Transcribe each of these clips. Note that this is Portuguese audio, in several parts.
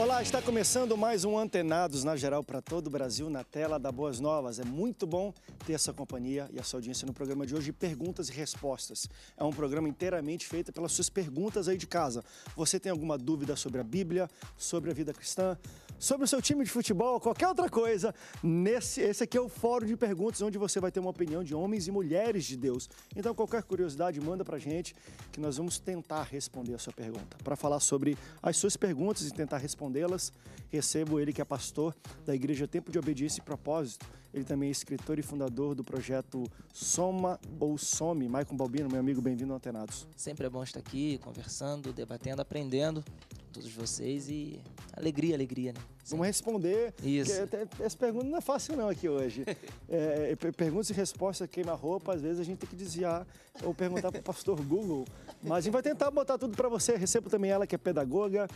Olá, está começando mais um Antenados na Geral para todo o Brasil na tela da Boas Novas. É muito bom ter a sua companhia e a sua audiência no programa de hoje, Perguntas e Respostas. É um programa inteiramente feito pelas suas perguntas aí de casa. Você tem alguma dúvida sobre a Bíblia, sobre a vida cristã, sobre o seu time de futebol, qualquer outra coisa? Nesse, esse aqui é o fórum de perguntas onde você vai ter uma opinião de homens e mulheres de Deus. Então, qualquer curiosidade, manda para gente que nós vamos tentar responder a sua pergunta. Para falar sobre as suas perguntas e tentar responder delas Recebo ele que é pastor da Igreja Tempo de Obediência e Propósito ele também é escritor e fundador do projeto Soma ou Some. Maicon Balbino, meu amigo, bem-vindo ao Antenados. Sempre é bom estar aqui, conversando, debatendo, aprendendo todos vocês e alegria, alegria, né? Sempre. Vamos responder. Isso. Essa pergunta não é fácil não aqui hoje. é, é perguntas e respostas queima-roupa, às vezes a gente tem que desviar ou perguntar para o pastor Google. Mas a gente vai tentar botar tudo para você. Recebo também ela que é pedagoga,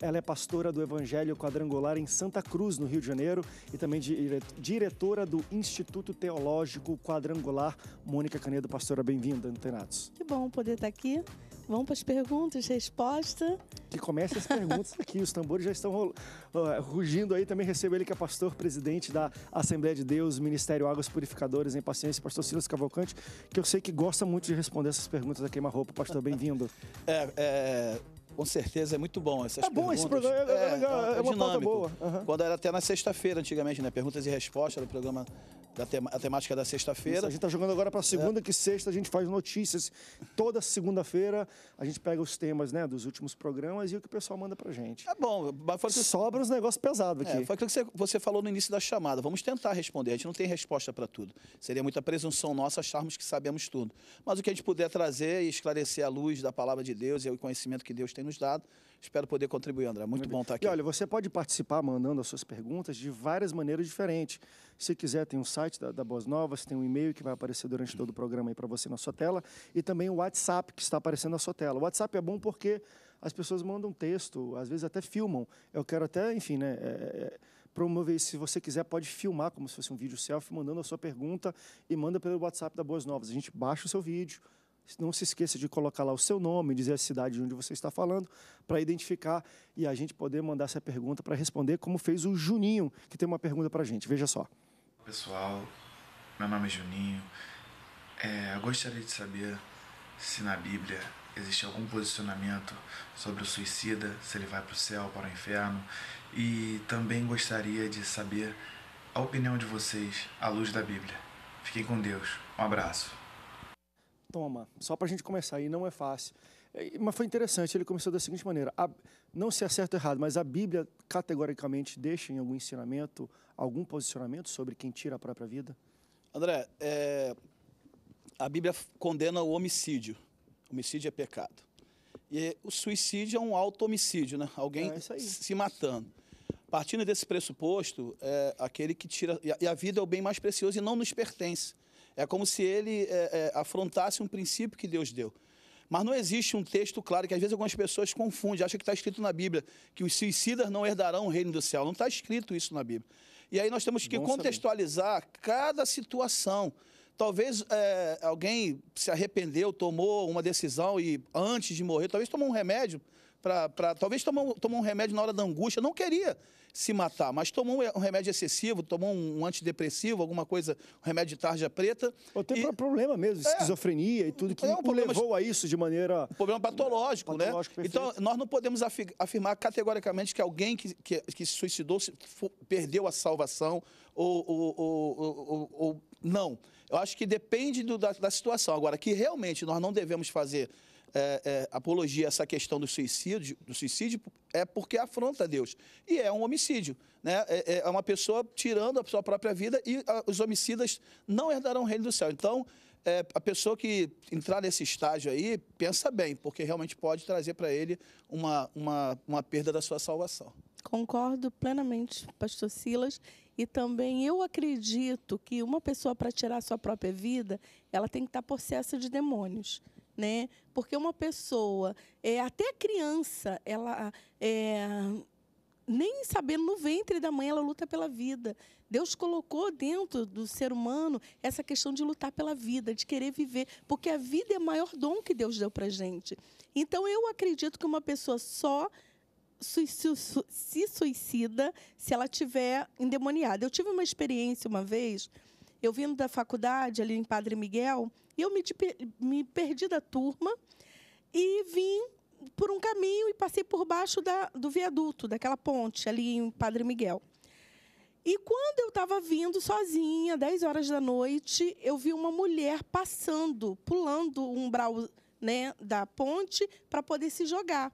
ela é pastora do Evangelho Quadrangular em Santa Cruz, no Rio de Janeiro, e também diretora diretora do Instituto Teológico Quadrangular, Mônica Canedo. Pastora, bem-vinda, Antenatos. Que bom poder estar aqui. Vamos para as perguntas, resposta. Que comece as perguntas aqui. Os tambores já estão rugindo aí. Também recebo ele que é pastor presidente da Assembleia de Deus, Ministério Águas Purificadoras em Paciência, pastor Silas Cavalcante, que eu sei que gosta muito de responder essas perguntas da queima-roupa. Pastor, bem-vindo. É, é, com certeza, é muito bom essas é bom esse programa, é, é, é, é, uma dinâmico. boa. Uhum. Quando era até na sexta-feira, antigamente, né? Perguntas e respostas, era o programa da a temática da sexta-feira. A gente está jogando agora para segunda, é. que sexta a gente faz notícias. Toda segunda-feira a gente pega os temas né, dos últimos programas e o que o pessoal manda para gente. É bom. Foi que... Sobra uns negócios pesados é, aqui. É, foi aquilo que você, você falou no início da chamada. Vamos tentar responder. A gente não tem resposta para tudo. Seria muita presunção nossa acharmos que sabemos tudo. Mas o que a gente puder trazer e esclarecer a luz da palavra de Deus e o conhecimento que Deus tem nos dado, Espero poder contribuir, André. Muito, bom estar aqui. E olha, você pode participar mandando as suas perguntas de várias maneiras diferentes. Se quiser, tem um site da, da Boas Novas, tem um e-mail que vai aparecer durante todo o programa aí para você na sua tela e também o WhatsApp que está aparecendo na sua tela. O WhatsApp é bom porque as pessoas mandam texto, às vezes até filmam. Eu quero até, enfim, né? É, é, promover isso. Se você quiser, pode filmar como se fosse um vídeo selfie, mandando a sua pergunta e manda pelo WhatsApp da Boas Novas. A gente baixa o seu vídeo, não se esqueça de colocar lá o seu nome, dizer a cidade de onde você está falando, para identificar e a gente poder mandar essa pergunta para responder, como fez o Juninho, que tem uma pergunta para a gente. Veja só. Pessoal, meu nome é Juninho. É, eu gostaria de saber se na Bíblia existe algum posicionamento sobre o suicida, se ele vai para o céu, para o inferno. E também gostaria de saber a opinião de vocês à luz da Bíblia. Fiquem com Deus. Um abraço toma, só para a gente começar, e não é fácil. É, mas foi interessante, ele começou da seguinte maneira: a, não se acerta é errado, mas a Bíblia categoricamente deixa em algum ensinamento, algum posicionamento sobre quem tira a própria vida? André, é, a Bíblia condena o homicídio. Homicídio é pecado. E o suicídio é um auto-homicídio, né? Alguém é se matando. Partindo desse pressuposto, é aquele que tira. E a vida é o bem mais precioso e não nos pertence. É como se ele é, é, afrontasse um princípio que Deus deu. Mas não existe um texto claro, que às vezes algumas pessoas confundem, acham que está escrito na Bíblia que os suicidas não herdarão o reino do céu. Não está escrito isso na Bíblia. E aí nós temos que Bom contextualizar saber. cada situação. Talvez é, alguém se arrependeu, tomou uma decisão e antes de morrer, talvez tomou um remédio, pra, pra talvez tomou, tomou um remédio na hora da angústia, não queria se matar, mas tomou um remédio excessivo, tomou um antidepressivo, alguma coisa, um remédio de tarja preta. Ou tem e... problema mesmo, é, esquizofrenia e tudo que é um problema, levou a isso de maneira. Um problema patológico, né? patológico né? Perfeito. Então, nós não podemos afirmar categoricamente que alguém que, que, que se suicidou se, perdeu a salvação ou, ou, ou, ou não. Eu acho que depende do, da, da situação. Agora, que realmente nós não devemos fazer é, é, apologia a essa questão do suicídio, do suicídio é porque afronta Deus. E é um homicídio. Né? É, é, é uma pessoa tirando a sua própria vida e a, os homicidas não herdarão o reino do céu. Então, é, a pessoa que entrar nesse estágio aí, pensa bem, porque realmente pode trazer para ele uma, uma, uma perda da sua salvação. Concordo plenamente, pastor Silas. E também eu acredito que uma pessoa, para tirar a sua própria vida, ela tem que estar tá possessa de demônios né? Porque uma pessoa, é, até a criança, ela é, nem sabendo no ventre da mãe ela luta pela vida. Deus colocou dentro do ser humano essa questão de lutar pela vida, de querer viver, porque a vida é o maior dom que Deus deu para gente. Então eu acredito que uma pessoa só se suicida se ela tiver endemoniada. Eu tive uma experiência uma vez, eu vindo da faculdade ali em Padre Miguel, e eu me, me perdi da turma e vim por um caminho e passei por baixo da, do viaduto, daquela ponte ali em Padre Miguel. E quando eu estava vindo sozinha, 10 horas da noite, eu vi uma mulher passando, pulando o umbral né, da ponte para poder se jogar.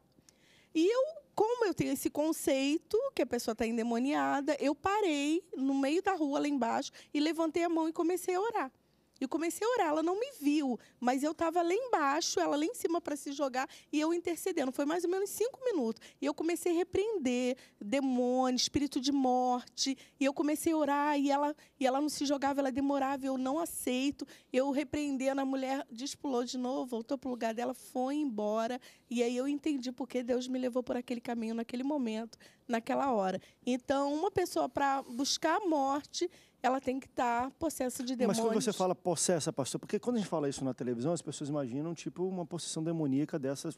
E eu, como eu tenho esse conceito que a pessoa está endemoniada, eu parei no meio da rua lá embaixo e levantei a mão e comecei a orar. E eu comecei a orar, ela não me viu, mas eu estava lá embaixo, ela lá em cima para se jogar e eu intercedendo. Foi mais ou menos cinco minutos. E eu comecei a repreender demônio, espírito de morte. E eu comecei a orar e ela, e ela não se jogava, ela demorava, eu não aceito. Eu repreendendo, a mulher despulou de novo, voltou para o lugar dela, foi embora. E aí eu entendi porque Deus me levou por aquele caminho naquele momento, naquela hora. Então, uma pessoa para buscar a morte ela tem que estar tá possessa de demônios. Mas quando você fala possessa, pastor, porque quando a gente fala isso na televisão, as pessoas imaginam, tipo, uma possessão demoníaca dessas.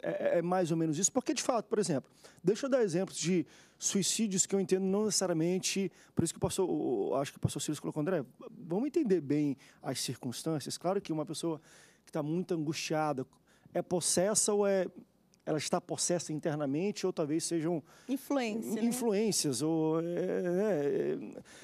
É, é, mais ou menos isso. Porque, de fato, por exemplo, deixa eu dar exemplos de suicídios que eu entendo não necessariamente. Por isso que o pastor, acho que o pastor Silvio colocou, André, vamos entender bem as circunstâncias. Claro que uma pessoa que está muito angustiada, é possessa ou é ela está possessa internamente ou talvez sejam Influência, né? influências né? ou é, é,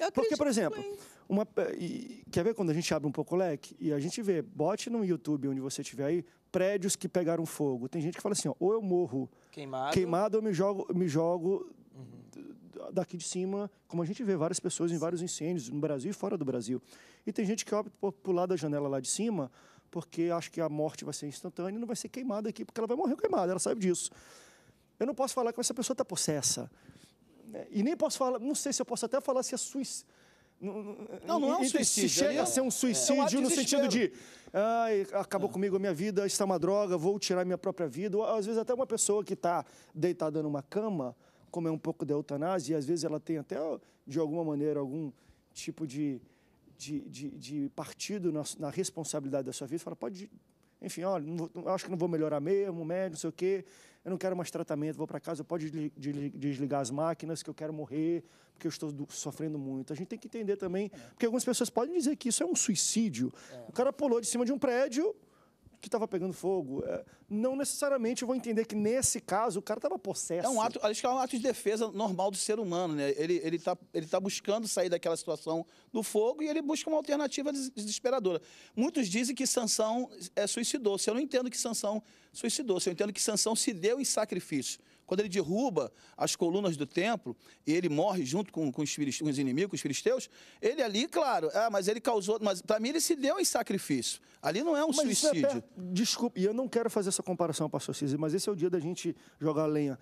é. porque por exemplo uma, é, e, quer ver quando a gente abre um pouco o leque e a gente vê bote no YouTube onde você estiver aí prédios que pegaram fogo tem gente que fala assim ó, ou eu morro queimado, queimado ou me jogo me jogo uhum. daqui de cima como a gente vê várias pessoas em vários incêndios no Brasil e fora do Brasil e tem gente que opta por pular da janela lá de cima porque acho que a morte vai ser instantânea e não vai ser queimada aqui, porque ela vai morrer queimada, ela sabe disso. Eu não posso falar que essa pessoa está possessa. Né? E nem posso falar, não sei se eu posso até falar se é suicídio. Não, não é um suicídio. Se chega é a ser um suicídio é no sentido de ah, acabou é. comigo a minha vida, está uma droga, vou tirar minha própria vida. Ou, às vezes até uma pessoa que está deitada numa cama, como é um pouco de eutanásia, e às vezes ela tem até, de alguma maneira, algum tipo de de, de, de partido na, na, responsabilidade da sua vida, fala, pode, enfim, olha, acho que não vou melhorar mesmo, médio não sei o quê, eu não quero mais tratamento, vou para casa, pode desligar as máquinas, que eu quero morrer, porque eu estou sofrendo muito. A gente tem que entender também, porque algumas pessoas podem dizer que isso é um suicídio. É. O cara pulou de cima de um prédio, que estava pegando fogo. É, não necessariamente eu vou entender que nesse caso o cara estava possesso. É um ato, acho que é um ato de defesa normal do ser humano, né? Ele ele está ele tá buscando sair daquela situação do fogo e ele busca uma alternativa desesperadora. Muitos dizem que Sansão é, suicidou-se. Eu não entendo que Sansão suicidou-se. Eu entendo que Sansão se deu em sacrifício. Quando ele derruba as colunas do templo e ele morre junto com, com, os, com os inimigos, com os filisteus, ele ali, claro, ah, mas ele causou. Mas para mim ele se deu em sacrifício. Ali não é um mas é suicídio. É per... Desculpe, e eu não quero fazer essa comparação, pastor Cícero, mas esse é o dia da gente jogar lenha.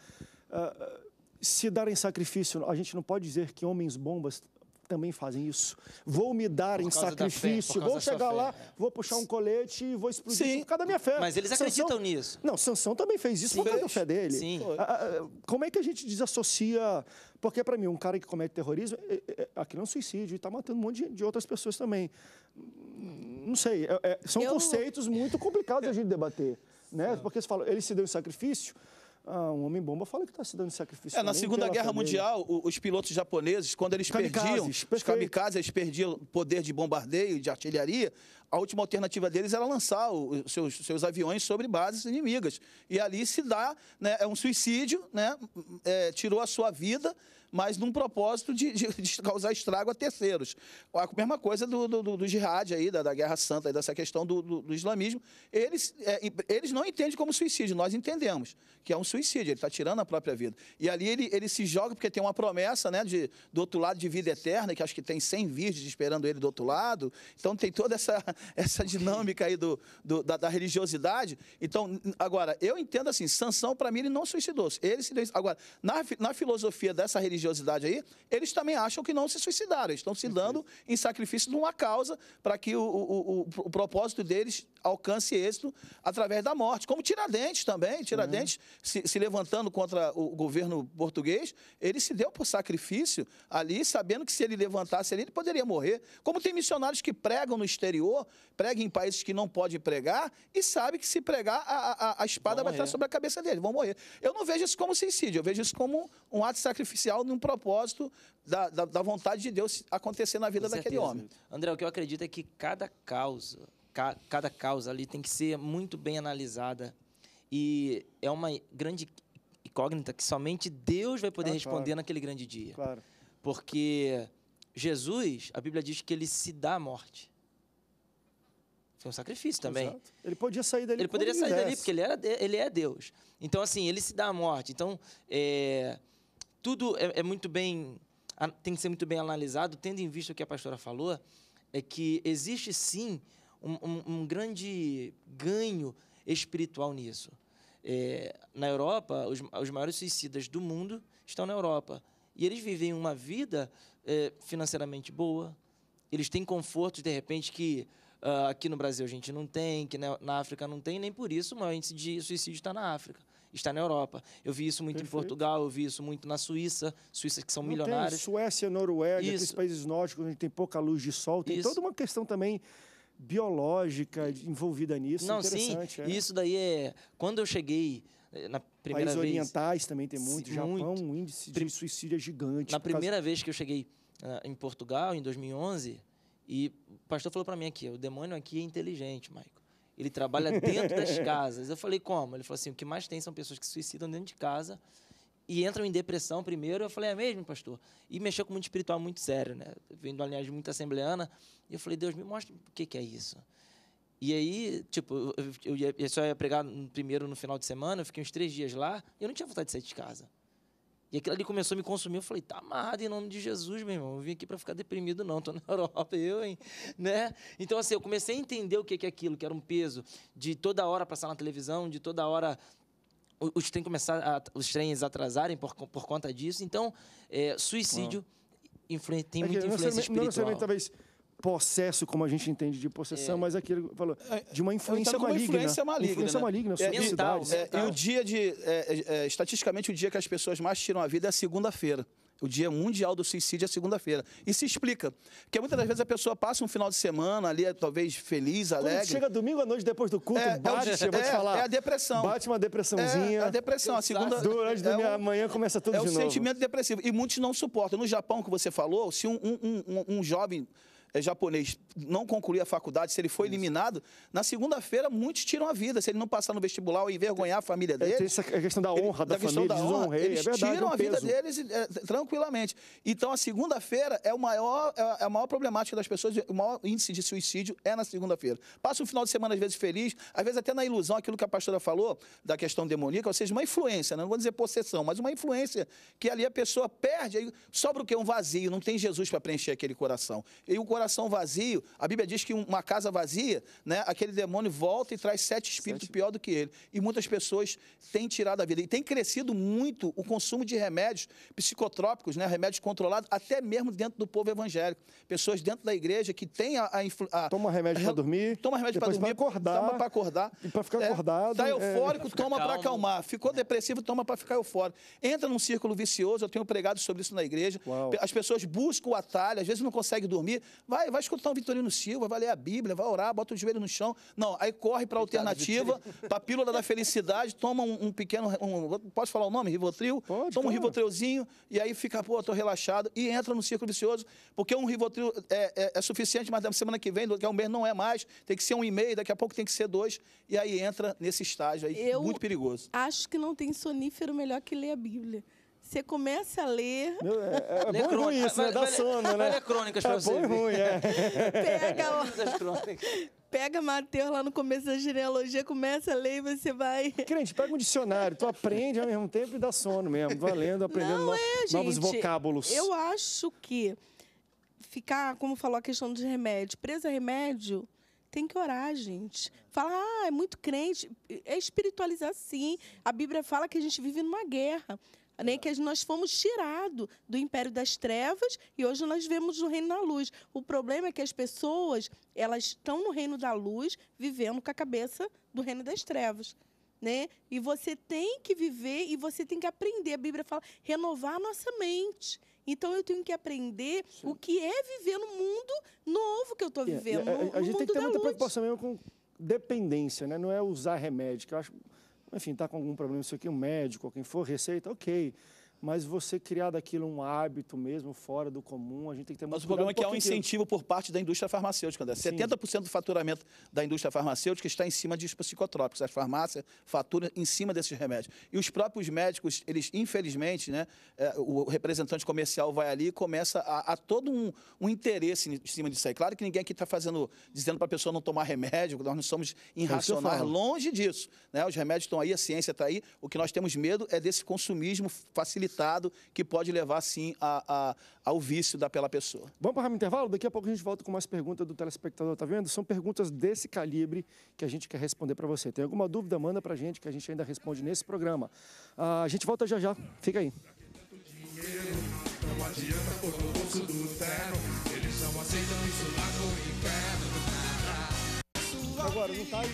Uh, se darem sacrifício, a gente não pode dizer que homens bombas também fazem isso. Vou me dar por em sacrifício, fé, vou chegar lá, fé. vou puxar um colete e vou explodir Sim, por causa da minha fé. Mas eles acreditam nisso. Não, Sansão também fez isso Sim, por causa da fé dele. Sim. Como é que a gente desassocia... Porque, para mim, um cara que comete terrorismo, é, é, é, aquilo é um suicídio e está matando um monte de outras pessoas também. Não sei, são Eu... conceitos muito complicados de a gente debater. Né? Porque você fala, ele se deu em sacrifício ah, um homem-bomba fala que está se dando sacrifício. É, na Segunda Guerra família. Mundial, os pilotos japoneses, quando eles kamikazes, perdiam, perfeito. os kamikazes, eles perdiam poder de bombardeio, de artilharia, a última alternativa deles era lançar os seus, seus aviões sobre bases inimigas. E ali se dá, né, é um suicídio, né, é, tirou a sua vida, mas num propósito de, de, de causar estrago a terceiros. A mesma coisa do, do, do, do jihad aí, da, da Guerra Santa, aí, dessa questão do, do, do islamismo. Eles, é, eles não entendem como suicídio, nós entendemos que é um suicídio, ele está tirando a própria vida. E ali ele, ele se joga porque tem uma promessa né, de, do outro lado de vida eterna, que acho que tem 100 virgens esperando ele do outro lado. Então tem toda essa, essa dinâmica aí do, do da, da, religiosidade. Então, agora, eu entendo assim, sanção para mim, ele não suicidou-se. Ele se... Agora, na, na filosofia dessa religião, religiosidade aí, eles também acham que não se suicidaram. Eles estão se dando em sacrifício de uma causa para que o, o, o, o propósito deles alcance êxito através da morte. Como Tiradentes também, Tiradentes uhum. se, se, levantando contra o governo português, ele se deu por sacrifício ali, sabendo que se ele levantasse ali, ele poderia morrer. Como tem missionários que pregam no exterior, pregam em países que não podem pregar e sabe que se pregar, a, a, a espada vão vai estar sobre a cabeça dele, vão morrer. Eu não vejo isso como suicídio, eu vejo isso como um ato sacrificial num propósito da, da, da vontade de Deus acontecer na vida daquele homem. André, o que eu acredito é que cada causa cada causa ali tem que ser muito bem analisada. E é uma grande incógnita que somente Deus vai poder ah, responder claro. naquele grande dia. Claro. Porque Jesus, a Bíblia diz que ele se dá à morte. Foi um sacrifício também. Exato. Ele podia sair dali. Ele poderia sair dali, porque ele, era, ele é Deus. Então, assim, ele se dá à morte. Então, é, tudo é, é muito bem. Tem que ser muito bem analisado, tendo em vista o que a pastora falou, é que existe sim um, um, um grande ganho espiritual nisso. É, na Europa, os, os, maiores suicidas do mundo estão na Europa. E eles vivem uma vida é, financeiramente boa, eles têm confortos, de repente, que uh, aqui no Brasil a gente não tem, que na, na, África não tem, nem por isso o maior índice de suicídio está na África, está na Europa. Eu vi isso muito Perfeito. em Portugal, eu vi isso muito na Suíça, Suíça que são não milionários. Tem. Suécia, Noruega, isso. esses países nórdicos, onde tem pouca luz de sol, tem isso. toda uma questão também biológica envolvida nisso. Não, sim. É. Isso daí é. Quando eu cheguei eh, na primeira Países vez. orientais também tem muito. Sim, Japão, muito. um índice de suicídio é gigante. Na primeira causa... vez que eu cheguei uh, em Portugal, em 2011, e o pastor falou para mim aqui: o demônio aqui é inteligente, Maico. Ele trabalha dentro das casas. Eu falei, como? Ele falou assim: o que mais tem são pessoas que se suicidam dentro de casa e entram em depressão primeiro. Eu falei, é mesmo, pastor? E mexeu com muito espiritual muito sério, né? Vindo de uma linhagem muito assembleana. E eu falei, Deus, me mostre o que, que é isso. E aí, tipo, eu, ia, eu só ia pregar no primeiro no final de semana, eu fiquei uns três dias lá, e eu não tinha vontade de sair de casa. E aquilo ali começou a me consumir, eu falei, tá amarrado em nome de Jesus, meu irmão, eu vim aqui para ficar deprimido não, tô na Europa, eu, hein, né? Então, assim, eu comecei a entender o que é aquilo, que era um peso de toda hora passar na televisão, de toda hora os trens começaram, os trens atrasarem por, por conta disso. Então, é, suicídio tem é muita influência espiritual. Não necessariamente, talvez possesso, como a gente entende de possessão, é. mas é aqui ele falou é, de uma influência maligna. Influência maligna. Influência maligna, né? maligna é, mental, é, E o dia de. É, estatisticamente, o dia que as pessoas mais tiram a vida é a segunda-feira. O Dia Mundial do Suicídio é segunda-feira. E se explica. Porque muitas das vezes a pessoa passa um final de semana ali, talvez feliz, alegre. Quando chega domingo à noite depois do culto, é, é bate, é, eu vou te é, falar. É a depressão. Bate uma depressãozinha. É, é a depressão. A segunda, Durante é um, manhã começa tudo é de novo. É o sentimento depressivo. E muitos não suportam. No Japão, que você falou, se um, um, um, um jovem é japonês não concluir a faculdade, se ele foi eliminado, na segunda-feira muitos tiram a vida. Se ele não passar no vestibular ou envergonhar a família é, dele. é a questão da honra ele, da, da família, da honra, é eles é verdade, tiram é um a vida deles é, tranquilamente. Então a segunda-feira é, o maior, é a maior problemática das pessoas, o maior índice de suicídio é na segunda-feira. Passa um final de semana, às vezes, feliz, às vezes até na ilusão, aquilo que a pastora falou da questão demoníaca, ou seja, uma influência, né? não vou dizer possessão, mas uma influência que ali a pessoa perde, aí sobra o quê? Um vazio, não tem Jesus para preencher aquele coração. E o coração coração vazio, a Bíblia diz que uma casa vazia, né, aquele demônio volta e traz sete espíritos sete. pior do que ele. E muitas pessoas têm tirado a vida. E tem crescido muito o consumo de remédios psicotrópicos, né, remédios controlados, até mesmo dentro do povo evangélico. Pessoas dentro da igreja que têm a. a, a toma remédio para dormir. Toma remédio para dormir. Pra acordar, toma para acordar. E para ficar é, acordado. Está é, eufórico, é, toma para acalmar. Ficou depressivo, toma para ficar eufórico. Entra num círculo vicioso, eu tenho pregado sobre isso na igreja. Uau. As pessoas buscam o atalho, às vezes não consegue dormir, vai Vai, vai escutar um Vitorino Silva, vai ler a Bíblia, vai orar, bota o joelho no chão. Não, aí corre para a alternativa, para a pílula da felicidade, toma um, um pequeno. Um, posso falar o nome? Rivotril? Pode, toma um Rivotrilzinho e aí fica, pô, tô relaxado e entra no círculo vicioso, porque um Rivotril é, é, é suficiente, mas na semana que vem, daqui a é um mês não é mais, tem que ser um e meio, daqui a pouco tem que ser dois, e aí entra nesse estágio aí, Eu muito perigoso. Acho que não tem sonífero melhor que ler a Bíblia. Você começa a ler. É, é bom ruim isso, né? Dá sono, né? É crônicas pra é você. ruim, é. Pega o... Pega Mateus lá no começo da genealogia, começa a ler e você vai. Crente, pega um dicionário, tu aprende ao mesmo tempo e dá sono mesmo. valendo, aprendendo Não, no... é, novos gente, vocábulos. Eu acho que ficar, como falou a questão dos remédios, presa a remédio, tem que orar, gente. Falar, ah, é muito crente. É espiritualizar, sim. A Bíblia fala que a gente vive numa guerra nem que nós fomos tirados do império das trevas e hoje nós vemos o reino da luz. O problema é que as pessoas elas estão no reino da luz vivendo com a cabeça do reino das trevas. Né? E você tem que viver e você tem que aprender. A Bíblia fala renovar a nossa mente. Então eu tenho que aprender Sim. o que é viver no mundo novo que eu estou é, vivendo. É, a, no, a, gente tem que ter muita luz. preocupação mesmo com dependência, né? Não é usar remédio, que eu acho enfim, está com algum problema, isso aqui, um médico, ou quem for, receita, ok mas você criar daquilo um hábito mesmo fora do comum, a gente tem que ter muito Mas o problema é que há um incentivo por parte da indústria farmacêutica, André. 70% do faturamento da indústria farmacêutica está em cima de psicotrópicos. As farmácias faturam em cima desses remédios. E os próprios médicos, eles, infelizmente, né, é, o representante comercial vai ali e começa a, a todo um, um, interesse em cima disso aí. Claro que ninguém aqui está fazendo, dizendo para a pessoa não tomar remédio, nós não somos é irracionais, longe disso. Né? Os remédios estão aí, a ciência está aí. O que nós temos medo é desse consumismo facilitado resultado que pode levar, sim, a, a, ao vício daquela pessoa. Vamos para o intervalo? Daqui a pouco a gente volta com mais perguntas do telespectador, tá vendo? São perguntas desse calibre que a gente quer responder para você. Tem alguma dúvida, manda para a gente que a gente ainda responde nesse programa. Ah, a gente volta já já, fica aí. Agora, não tá aí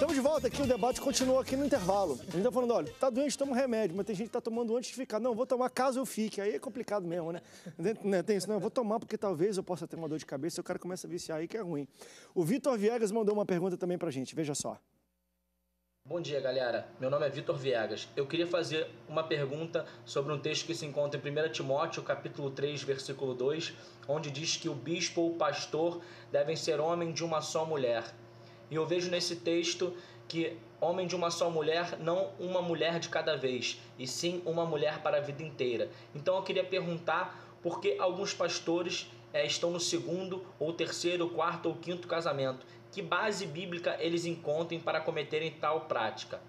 Estamos de volta aqui, o debate continua aqui no intervalo. A gente tá falando, olha, tá doente, toma um remédio, mas tem gente que tá tomando antes de ficar. Não, vou tomar caso eu fique. Aí é complicado mesmo, né? né, né tem isso, não, né? eu vou tomar porque talvez eu possa ter uma dor de cabeça, e o cara começa a viciar aí que é ruim. O Vitor Viegas mandou uma pergunta também pra gente, veja só. Bom dia, galera. Meu nome é Vitor Viegas. Eu queria fazer uma pergunta sobre um texto que se encontra em 1 Timóteo, capítulo 3, versículo 2, onde diz que o bispo ou pastor devem ser homem de uma só mulher. E eu vejo nesse texto que homem de uma só mulher, não uma mulher de cada vez, e sim uma mulher para a vida inteira. Então eu queria perguntar por que alguns pastores é, estão no segundo, ou terceiro, quarto ou quinto casamento. Que base bíblica eles encontrem para cometerem tal prática?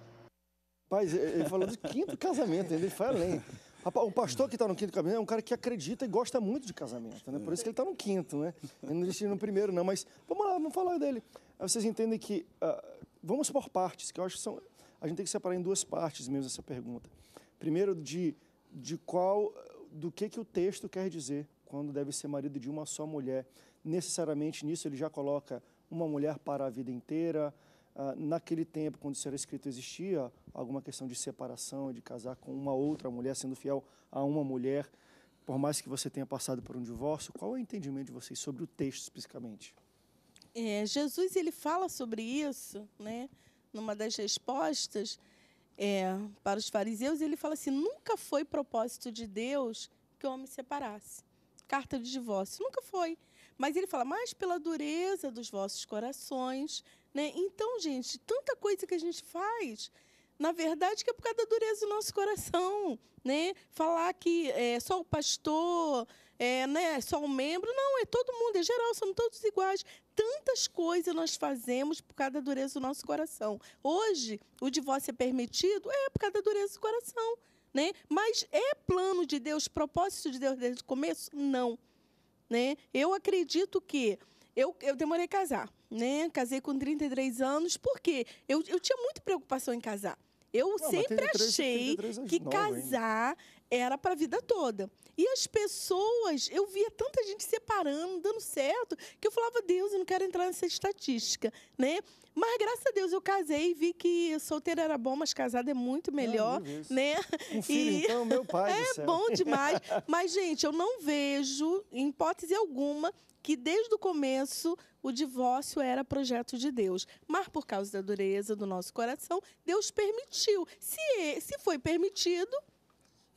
Rapaz, ele falou de quinto casamento, ele foi além. o pastor que está no quinto casamento é um cara que acredita e gosta muito de casamento, né? Por isso que ele está no quinto, né? Ele não existe no primeiro, não, mas vamos lá, vamos falar dele. Aí vocês entendem que, uh, vamos por partes, que eu acho que são, a gente tem que separar em duas partes mesmo essa pergunta. Primeiro, de, de qual, do que, que o texto quer dizer quando deve ser marido de uma só mulher. Necessariamente nisso ele já coloca uma mulher para a vida inteira. Uh, naquele tempo, quando isso era escrito, existia alguma questão de separação, de casar com uma outra mulher, sendo fiel a uma mulher, por mais que você tenha passado por um divórcio. Qual é o entendimento de vocês sobre o texto especificamente? É, Jesus ele fala sobre isso, né? Numa das respostas é, para os fariseus, ele fala assim: nunca foi propósito de Deus que o homem separasse. Carta de divórcio, nunca foi. Mas ele fala: mais pela dureza dos vossos corações, né? Então, gente, tanta coisa que a gente faz, na verdade, que é por causa da dureza do nosso coração, né? Falar que é só o pastor é né, só um membro, não, é todo mundo, é geral, somos todos iguais. Tantas coisas nós fazemos por causa da dureza do nosso coração. Hoje, o divórcio é permitido, é por causa da dureza do coração. Né? Mas é plano de Deus, propósito de Deus desde o começo? Não. Né? Eu acredito que eu, eu demorei a casar, né? Casei com 33 anos, porque eu, eu tinha muita preocupação em casar. Eu não, sempre achei é que casar hein? era para a vida toda. E as pessoas, eu via tanta gente separando, dando certo, que eu falava, Deus, eu não quero entrar nessa estatística, né? Mas graças a Deus eu casei, e vi que solteira era bom, mas casada é muito melhor, ah, né? Um filho, e... então, é meu pai É do céu. bom demais. Mas, gente, eu não vejo, em hipótese alguma, que desde o começo o divórcio era projeto de Deus. Mas por causa da dureza do nosso coração, Deus permitiu. Se, se foi permitido,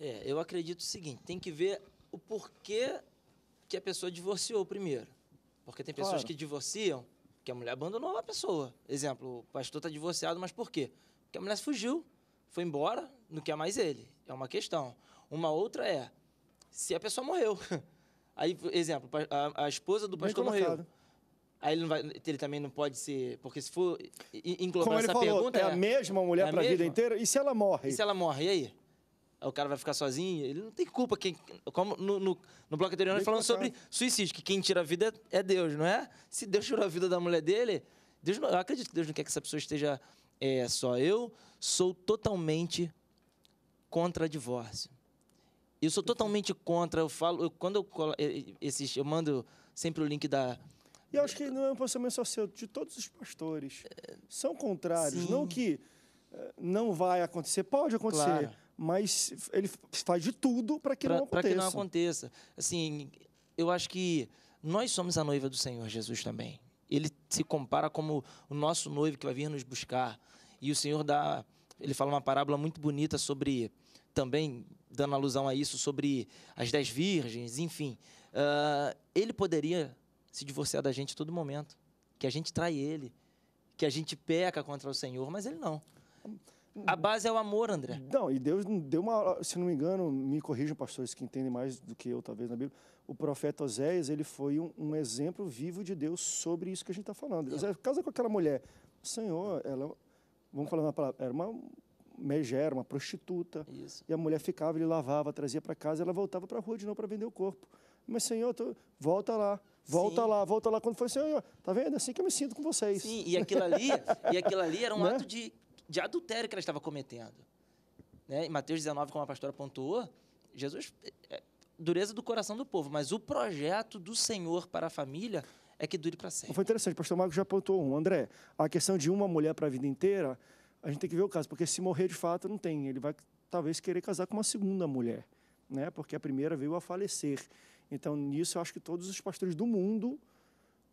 é, eu acredito o seguinte, tem que ver o porquê que a pessoa divorciou primeiro. Porque tem pessoas claro. que divorciam que a mulher abandonou a pessoa. Exemplo, o pastor está divorciado, mas por quê? Porque a mulher fugiu, foi embora, não quer mais ele. É uma questão. Uma outra é se a pessoa morreu. Aí, exemplo, a, a esposa do pastor morreu. Aí ele, vai, ele, também não pode ser. Porque se for englobar essa falou, pergunta. É, é a mesma mulher é para a vida inteira? E se ela morre? E se ela morre, e aí? o cara vai ficar sozinho. Ele não tem culpa. Quem, como no, no, no bloco anterior, ele falando sobre suicídio, que quem tira a vida é, é, Deus, não é? Se Deus tirou a vida da mulher dele, Deus não, eu acredito que Deus não quer que essa pessoa esteja é, só. Eu sou totalmente contra divórcio. Eu sou totalmente contra. Eu falo, eu, quando eu, colo, esses, eu mando sempre o link da, e acho que não é um pensamento só seu, de todos os pastores. É, São contrários. Sim. Não que eh, não vai acontecer, pode acontecer. Claro mas ele faz de tudo para que pra, não aconteça. Para que não aconteça. Assim, eu acho que nós somos a noiva do Senhor Jesus também. Ele se compara como o nosso noivo que vai vir nos buscar. E o Senhor dá, ele fala uma parábola muito bonita sobre também dando alusão a isso sobre as dez virgens, enfim, uh, ele poderia se divorciar da gente a todo momento, que a gente trai ele, que a gente peca contra o Senhor, mas ele não. A base é o amor, André. Não, e Deus deu uma. Se não me engano, me corrijam pastores que entendem mais do que eu, talvez, na Bíblia. O profeta Oséias, ele foi um, um exemplo vivo de Deus sobre isso que a gente está falando. É. Oséias, casa com aquela mulher. Senhor, ela. Vamos falar na palavra. Era uma megera, uma prostituta. Isso. E a mulher ficava, ele lavava, trazia para casa, ela voltava para a rua de novo para vender o corpo. Mas, Senhor, tô... volta lá. Volta Sim. lá, volta lá. Quando foi, Senhor, tá vendo? É assim que eu me sinto com vocês. Sim, e aquilo ali, e aquilo ali era um né? ato de de adultério que ela estava cometendo. Né? Em Mateus 19, como a pastora pontuou, Jesus, é, dureza do coração do povo, mas o projeto do Senhor para a família é que dure para sempre. Foi interessante, o pastor Marcos já apontou um. André, a questão de uma mulher para a vida inteira, a gente tem que ver o caso, porque se morrer de fato, não tem. Ele vai talvez querer casar com uma segunda mulher, né? porque a primeira veio a falecer. Então, nisso, eu acho que todos os pastores do mundo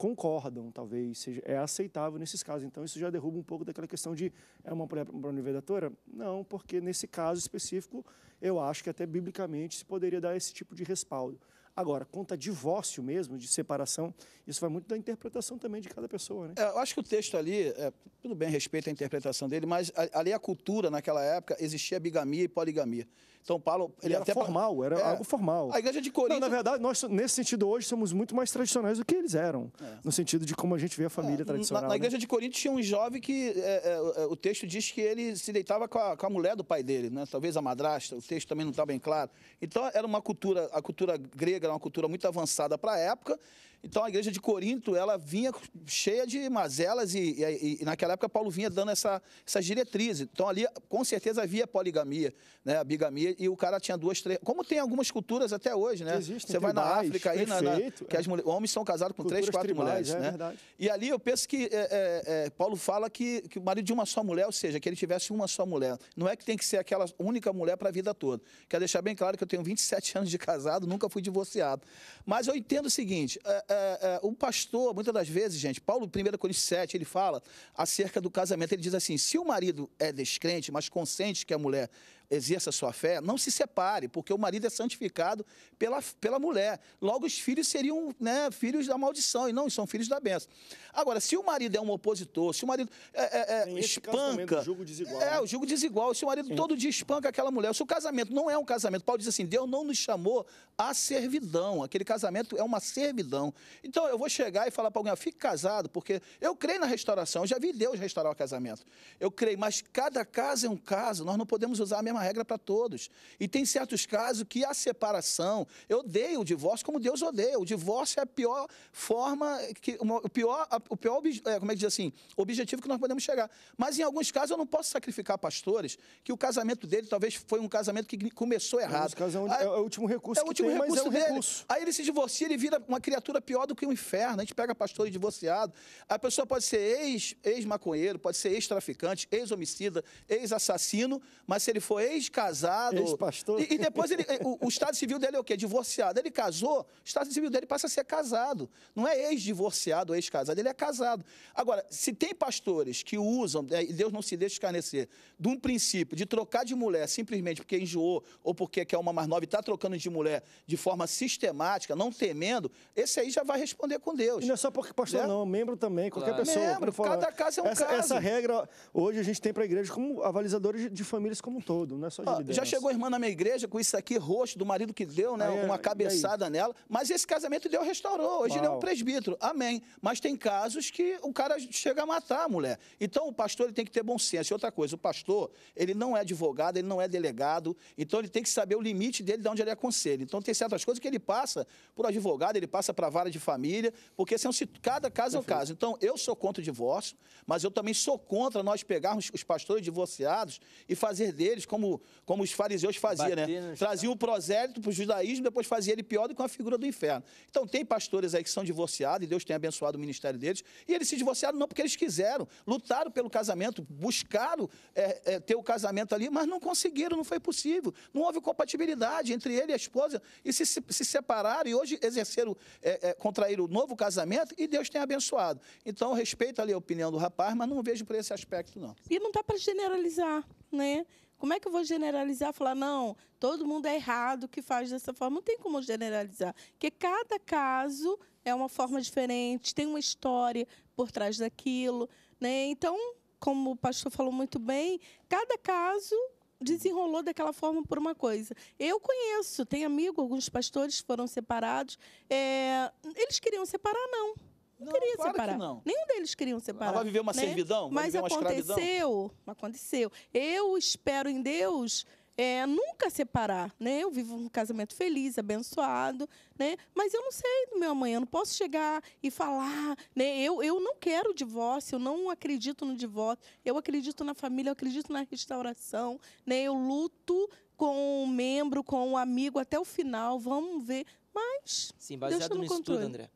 concordam, talvez, seja, é aceitável nesses casos. Então, isso já derruba um pouco daquela questão de é uma mulher para Não, porque nesse caso específico, eu acho que até biblicamente se poderia dar esse tipo de respaldo. Agora, conta divórcio mesmo, de separação, isso vai muito da interpretação também de cada pessoa, né? É, eu acho que o texto ali, é, tudo bem, respeito a interpretação dele, mas ali a cultura naquela época existia bigamia e poligamia. São Paulo, ele era até formal, era é. algo formal. A igreja de Corinto. Não, na verdade, nós nesse sentido hoje somos muito mais tradicionais do que eles eram, é. no sentido de como a gente vê a família é. tradicional. Na, na né? igreja de Corinto tinha um jovem que é, é, é, o texto diz que ele se deitava com a, com a, mulher do pai dele, né? Talvez a madrasta. O texto também não está bem claro. Então era uma cultura, a cultura grega era uma cultura muito avançada para a época então a igreja de Corinto, ela vinha cheia de mazelas e, e, e naquela época Paulo vinha dando essa, essa diretriz Então ali com certeza havia poligamia, né, a bigamia e o cara tinha duas, três, como tem algumas culturas até hoje, né? Existem Você vai na África aí, na, na, que as é. mulheres, homens são casados com culturas três, quatro tribais, mulheres, é, né? Verdade. E ali eu penso que é, é, é, Paulo fala que, que o marido de uma só mulher, ou seja, que ele tivesse uma só mulher. Não é que tem que ser aquela única mulher para a vida toda. Quero deixar bem claro que eu tenho 27 anos de casado, nunca fui divorciado. Mas eu entendo o seguinte, é, é é, é, um pastor, muitas das vezes, gente, Paulo, 1 Coríntios 7, ele fala acerca do casamento. Ele diz assim: se o marido é descrente, mas consente que a mulher exerça sua fé, não se separe, porque o marido é santificado pela, pela mulher. Logo, os filhos seriam né, filhos da maldição, e não, são filhos da bênção. Agora, se o marido é um opositor, se o marido é, é, é espanca. desigual, é, né? o julgo desigual. Se o marido Sim. todo dia espanca aquela mulher, se o casamento não é um casamento, Paulo diz assim: Deus não nos chamou à servidão. Aquele casamento é uma servidão. Então, eu vou chegar e falar para alguém: fique casado, porque eu creio na restauração, eu já vi Deus restaurar o casamento. Eu creio, mas cada caso é um caso, nós não podemos usar a mesma mesma regra para todos. E tem certos casos que a separação, eu odeio o divórcio como Deus odeia. O divórcio é a pior forma, que, o pior, o pior é, como é que diz assim, objetivo que nós podemos chegar. Mas em alguns casos eu não posso sacrificar pastores que o casamento dele talvez foi um casamento que começou errado. Casos é, é, o último recurso é o último tem, é recurso é um dele. Recurso. Aí ele se divorcia, ele vira uma criatura pior do que o um inferno. A gente pega pastor divorciado. A pessoa pode ser ex, ex-maconheiro, pode ser ex-traficante, ex-homicida, ex-assassino, mas se ele for ex-casado. Ex-pastor. E, e, depois ele, eh, o, o, estado civil dele é o quê? Divorciado. Ele casou, o estado civil dele passa a ser casado. Não é ex-divorciado ou ex-casado, ele é casado. Agora, se tem pastores que usam, eh, e Deus não se deixa escarnecer, de um princípio de trocar de mulher simplesmente porque enjoou ou porque quer uma mais nova e está trocando de mulher de forma sistemática, não temendo, esse aí já vai responder com Deus. E não é só porque pastor, é? não, membro também, qualquer claro. pessoa. Membro, cada caso é um essa, caso. Essa regra, hoje a gente tem para a igreja como avalizadores de famílias como um todo tudo, não é só de ah, liderança. Já chegou a irmã na minha igreja com isso aqui roxo do marido que deu, né? Aí, é, uma cabeçada nela. Mas esse casamento Deus restaurou. Hoje Uau. ele é um presbítero. Amém. Mas tem casos que o cara chega a matar a mulher. Então o pastor ele tem que ter bom senso. E outra coisa, o pastor, ele não é advogado, ele não é delegado. Então ele tem que saber o limite dele de onde ele aconselha. Então tem certas coisas que ele passa por advogado, ele passa para vara de família, porque senão se cada caso é um caso. Então eu sou contra o divórcio, mas eu também sou contra nós pegarmos os pastores divorciados e fazer deles como como, como os fariseus faziam, né? Traziam o prosélito para o judaísmo, depois fazia ele pior do que a figura do inferno. Então, tem pastores aí que são divorciados, e Deus tem abençoado o ministério deles, e eles se divorciaram não porque eles quiseram, lutaram pelo casamento, buscaram é, é, ter o casamento ali, mas não conseguiram, não foi possível. Não houve compatibilidade entre ele e a esposa, e se, se, se separaram, e hoje exerceram, é, é contraíram o novo casamento, e Deus tem abençoado. Então, respeito ali a opinião do rapaz, mas não vejo por esse aspecto, não. E não dá para generalizar, né? Como é que eu vou generalizar? Falar, não, todo mundo é errado que faz dessa forma. Não tem como generalizar. Porque cada caso é uma forma diferente, tem uma história por trás daquilo. Né? Então, como o pastor falou muito bem, cada caso desenrolou daquela forma por uma coisa. Eu conheço, tenho amigo, alguns pastores foram separados. É, eles queriam separar, não não, não queria claro separar. Que não. Nenhum deles queriam separar. Ela vai viver uma né? servidão? Vai Mas viver uma aconteceu. Escravidão. Aconteceu. Eu espero em Deus é, nunca separar, né? Eu vivo um casamento feliz, abençoado, né? Mas eu não sei do meu amanhã, eu não posso chegar e falar, né? Eu, eu não quero divórcio, eu não acredito no divórcio, eu acredito na família, eu acredito na restauração, né? Eu luto com um membro, com um amigo até o final, vamos ver, mas... Sim, baseado Deus tá no, no estudo, André,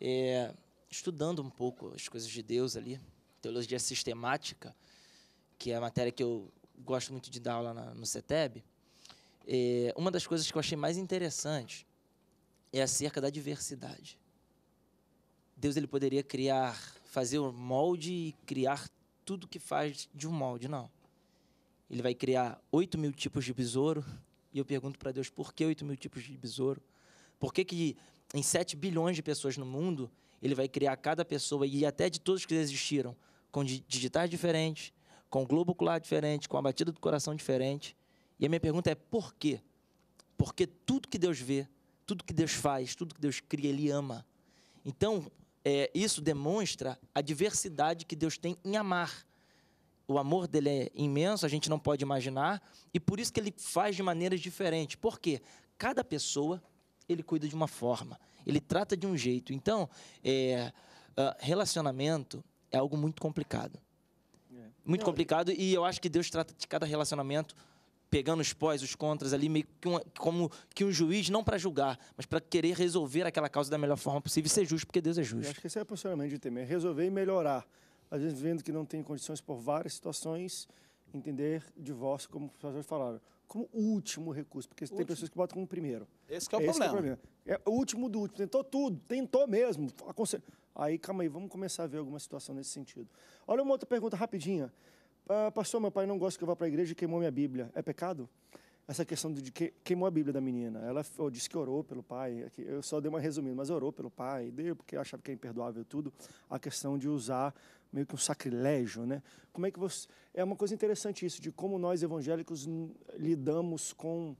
é, estudando um pouco as coisas de Deus ali, teologia sistemática, que é a matéria que eu gosto muito de dar aula na, no CETEB. É, uma das coisas que eu achei mais interessante é acerca da diversidade. Deus ele poderia criar, fazer o molde e criar tudo que faz de um molde, não. Ele vai criar 8 mil tipos de besouro, e eu pergunto para Deus, por que 8 mil tipos de besouro? Por que, que em 7 bilhões de pessoas no mundo, ele vai criar cada pessoa e até de todos que existiram, com digitais diferentes, com globo ocular diferente, com a batida do coração diferente. E a minha pergunta é por quê? Porque tudo que Deus vê, tudo que Deus faz, tudo que Deus cria, Ele ama. Então, é, isso demonstra a diversidade que Deus tem em amar. O amor dele é imenso, a gente não pode imaginar, e por isso que ele faz de maneiras diferentes. Por quê? Cada pessoa ele cuida de uma forma, ele trata de um jeito. Então, é, ah, relacionamento é algo muito complicado. É. Muito complicado, e eu acho que Deus trata de cada relacionamento pegando os pós, os contras ali, meio que como que um juiz, não para julgar, mas para querer resolver aquela causa da melhor forma possível e ser justo, porque Deus é justo. Eu acho que esse é o posicionamento de Temer, resolver e melhorar. Às vezes, vendo que não tem condições por várias situações, entender divórcio, como os falaram como último recurso, porque último. tem pessoas que botam como primeiro. Esse é o, Esse é o, problema. é o último do último, tentou tudo, tentou mesmo. Aconselho. Aí, calma aí, vamos começar a ver alguma situação nesse sentido. Olha uma outra pergunta rapidinha. Uh, pastor, meu pai não gosta que eu vá para a igreja e queimou minha Bíblia. É pecado? essa questão de que queimou a Bíblia da menina. Ela oh, disse que orou pelo pai. É eu só dei uma resumida, mas orou pelo pai, deu porque achava que era imperdoável tudo. A questão de usar meio que um sacrilégio, né? Como é que você é uma coisa interessante isso de como nós evangélicos lidamos com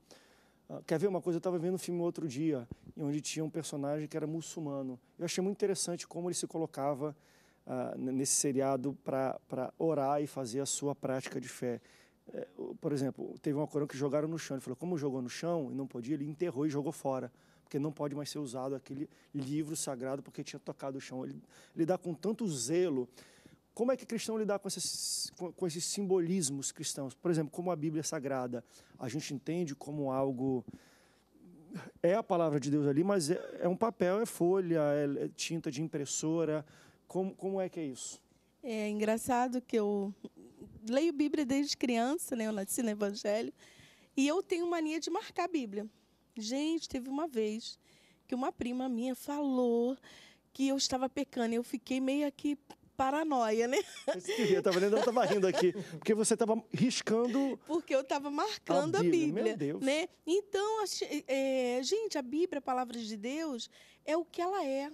ah, Quer ver uma coisa? Eu estava vendo um filme outro dia, onde tinha um personagem que era muçulmano. Eu achei muito interessante como ele se colocava uh, nesse seriado para orar e fazer a sua prática de fé. É, por exemplo, teve uma coroa que jogaram no chão. Ele falou, como jogou no chão e não podia, ele enterrou e jogou fora, porque não pode mais ser usado aquele livro sagrado porque tinha tocado o chão. Ele, ele dá com tanto zelo. Como é que cristão lidar com esses, com, com esses simbolismos cristãos? Por exemplo, como a Bíblia é Sagrada, a gente entende como algo é a palavra de Deus ali, mas é, é um papel, é folha, é, é tinta de impressora. Como, como é que é isso? É engraçado que eu leio Bíblia desde criança, né? Eu nasci no Evangelho. E eu tenho mania de marcar a Bíblia. Gente, teve uma vez que uma prima minha falou que eu estava pecando. Eu fiquei meio aqui paranoia, né? Eu estava lendo, eu estava rindo aqui, porque você estava riscando. Porque eu estava marcando a Bíblia, a Bíblia, meu Deus. né? Então, é, gente, a Bíblia, a palavra de Deus, é o que ela é,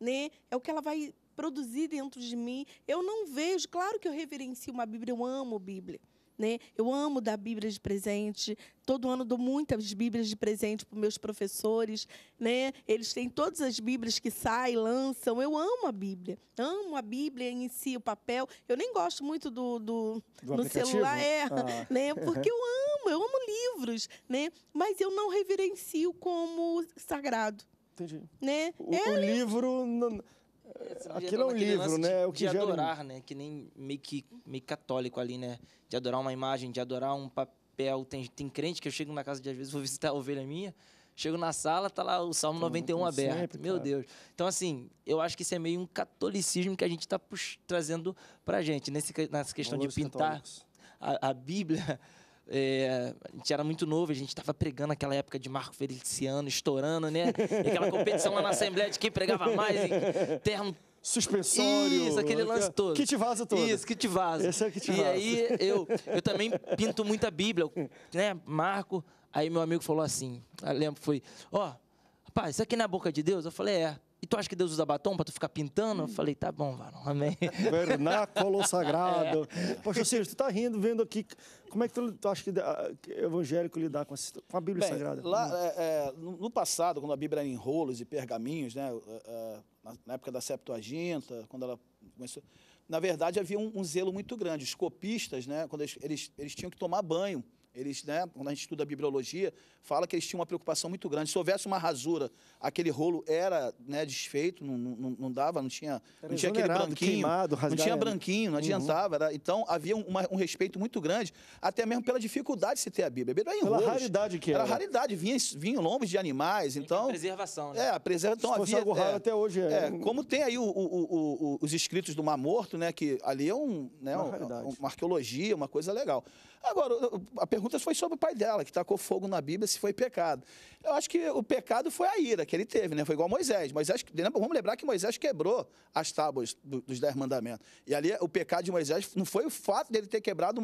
né? É o que ela vai produzir dentro de mim. Eu não vejo, claro que eu reverencio uma Bíblia, eu amo Bíblia. Né? Eu amo dar Bíblia de presente. Todo ano dou muitas Bíblias de presente para meus professores. Né? Eles têm todas as Bíblias que saem, lançam. Eu amo a Bíblia. Amo a Bíblia em si, o papel. Eu nem gosto muito do, do, do no celular, é, ah. né? porque eu amo, eu amo livros. Né? Mas eu não reverencio como sagrado. Entendi. Né? O, é o livro. Não Aquilo é um livro, né? o que de adorar, né? Que nem meio que meio católico ali, né? De adorar uma imagem, de adorar um papel. Tem, tem crente que eu chego na casa de às vezes vou visitar a ovelha minha. Chego na sala, tá lá o Salmo 91 tá aberto. Meu Deus. Então, assim, eu acho que isso é meio um catolicismo que a gente está trazendo pra gente. Nesse, nessa questão de pintar a, a Bíblia é, a gente era muito novo, a gente estava pregando aquela época de Marco Feliciano, estourando, né? E aquela competição lá na Assembleia de quem pregava mais, em termo suspensório. Isso, aquele né? lance todo. Kit vaza todo. Isso, kit vaza. Esse é o kit vaza. E aí eu, eu também pinto muita Bíblia, né? Marco. Aí meu amigo falou assim, lembro, foi, ó, oh, rapaz, isso aqui não é a boca de Deus? Eu falei, é. E tu acha que Deus usa batom para tu ficar pintando? Eu falei, tá bom, varão, amém. Vernáculo sagrado. É. Poxa, Ciro, tu tá rindo, vendo aqui. Como é que tu, tu acha que, a, que evangélico lidar com, com a Bíblia Bem, Sagrada? Lá, hum. é, é, no passado, quando a Bíblia era em rolos e pergaminhos, né, é, é, na época da Septuaginta, quando ela começou, na verdade havia um, um zelo muito grande. Os copistas, né, quando eles, eles, eles tinham que tomar banho eles, né, quando a gente estuda a bibliologia, fala que eles tinham uma preocupação muito grande. Se houvesse uma rasura, aquele rolo era né, desfeito, não, não, não dava, não tinha, não tinha aquele branquinho. Queimado, não tinha branquinho, não uhum. adiantava. Uhum. Era, então havia um, uma, um, respeito muito grande, até mesmo pela dificuldade de se ter a Bíblia. A Bíblia era pela rolos, raridade que era. Era raridade, vinha, vinha lombos de animais, então... A preservação, né? É, a preservação. Então, havia, é, até hoje. É, é como tem aí o, o, o, os escritos do Mar Morto, né, que ali é um, né, uma, uma arqueologia, uma coisa legal. Agora, a pergunta foi sobre o pai dela, que tacou fogo na Bíblia, se foi pecado. Eu acho que o pecado foi a ira que ele teve, né? Foi igual Moisés. Moisés vamos lembrar que Moisés quebrou as tábuas dos Dez Mandamentos. E ali o pecado de Moisés não foi o fato dele ter quebrado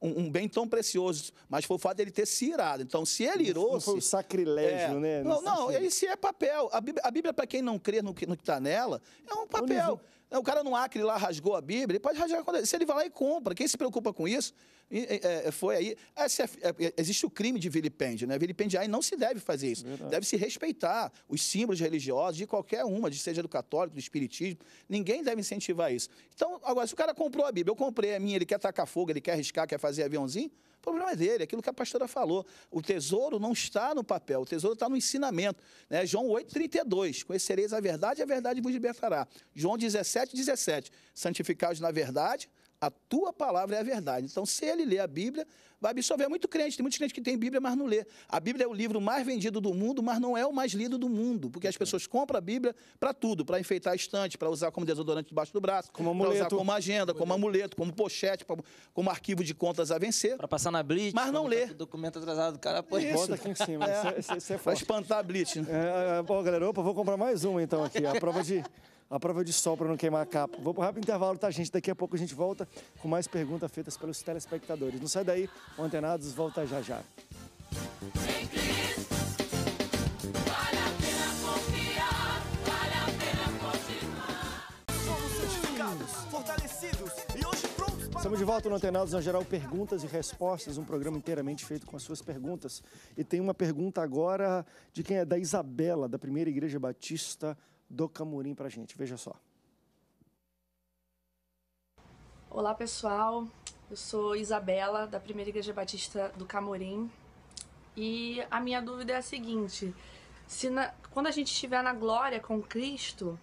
um, bem tão precioso, mas foi o fato dele ter se irado. Então, se ele irou. Não foi o sacrilégio, é... né? Não, não, não é papel. A Bíblia, Bíblia para quem não crê no que está nela, é um papel. É, o cara no Acre lá rasgou a Bíblia, ele pode rasgar quando Se ele vai lá e compra, quem se preocupa com isso? É, é, foi aí. É, Essa, é, existe o crime de vilipêndio, né? Vilipendiar e não se deve fazer isso. Verdade. Deve se respeitar os símbolos religiosos de qualquer uma, de seja do católico, do espiritismo. Ninguém deve incentivar isso. Então, agora, se o cara comprou a Bíblia, eu comprei a minha, ele quer tacar fogo, ele quer arriscar, quer fazer aviãozinho, problema é dele, aquilo que a pastora falou. O tesouro não está no papel, o tesouro está no ensinamento. Né? João 8,32, conhecereis a verdade e a verdade vos libertará. João 17, 17, santificados na verdade, a tua palavra é a verdade. Então, se ele lê a Bíblia, vai absorver. É muito crente, tem muitos crentes que tem Bíblia, mas não lê. A Bíblia é o livro mais vendido do mundo, mas não é o mais lido do mundo, porque as pessoas compram a Bíblia para tudo, para enfeitar a estante, para usar como desodorante debaixo do braço, como amuleto, usar como agenda, como amuleto, como pochete, pra, como arquivo de contas a vencer. Para passar na blitz. Mas não lê. documento atrasado, cara, pô, bota aqui em cima. É. Isso é, isso é, é pra espantar a blitz. Né? É, é, bom, galera, opa, vou comprar mais uma então aqui, a prova de a prova de sol para não queimar a capa. Vou para rápido intervalo, tá, gente? Daqui a pouco a gente volta com mais perguntas feitas pelos telespectadores. Não sai daí, o Antenados volta já já. Estamos de volta no Antenados na Geral Perguntas e Respostas, um programa inteiramente feito com as suas perguntas. E tem uma pergunta agora de quem é da Isabela, da Primeira Igreja Batista do Camurim para a gente. Veja só. Olá, pessoal. Eu sou Isabela, da Primeira Igreja Batista do Camorim. E a minha dúvida é a seguinte: se na, quando a gente estiver na glória com Cristo,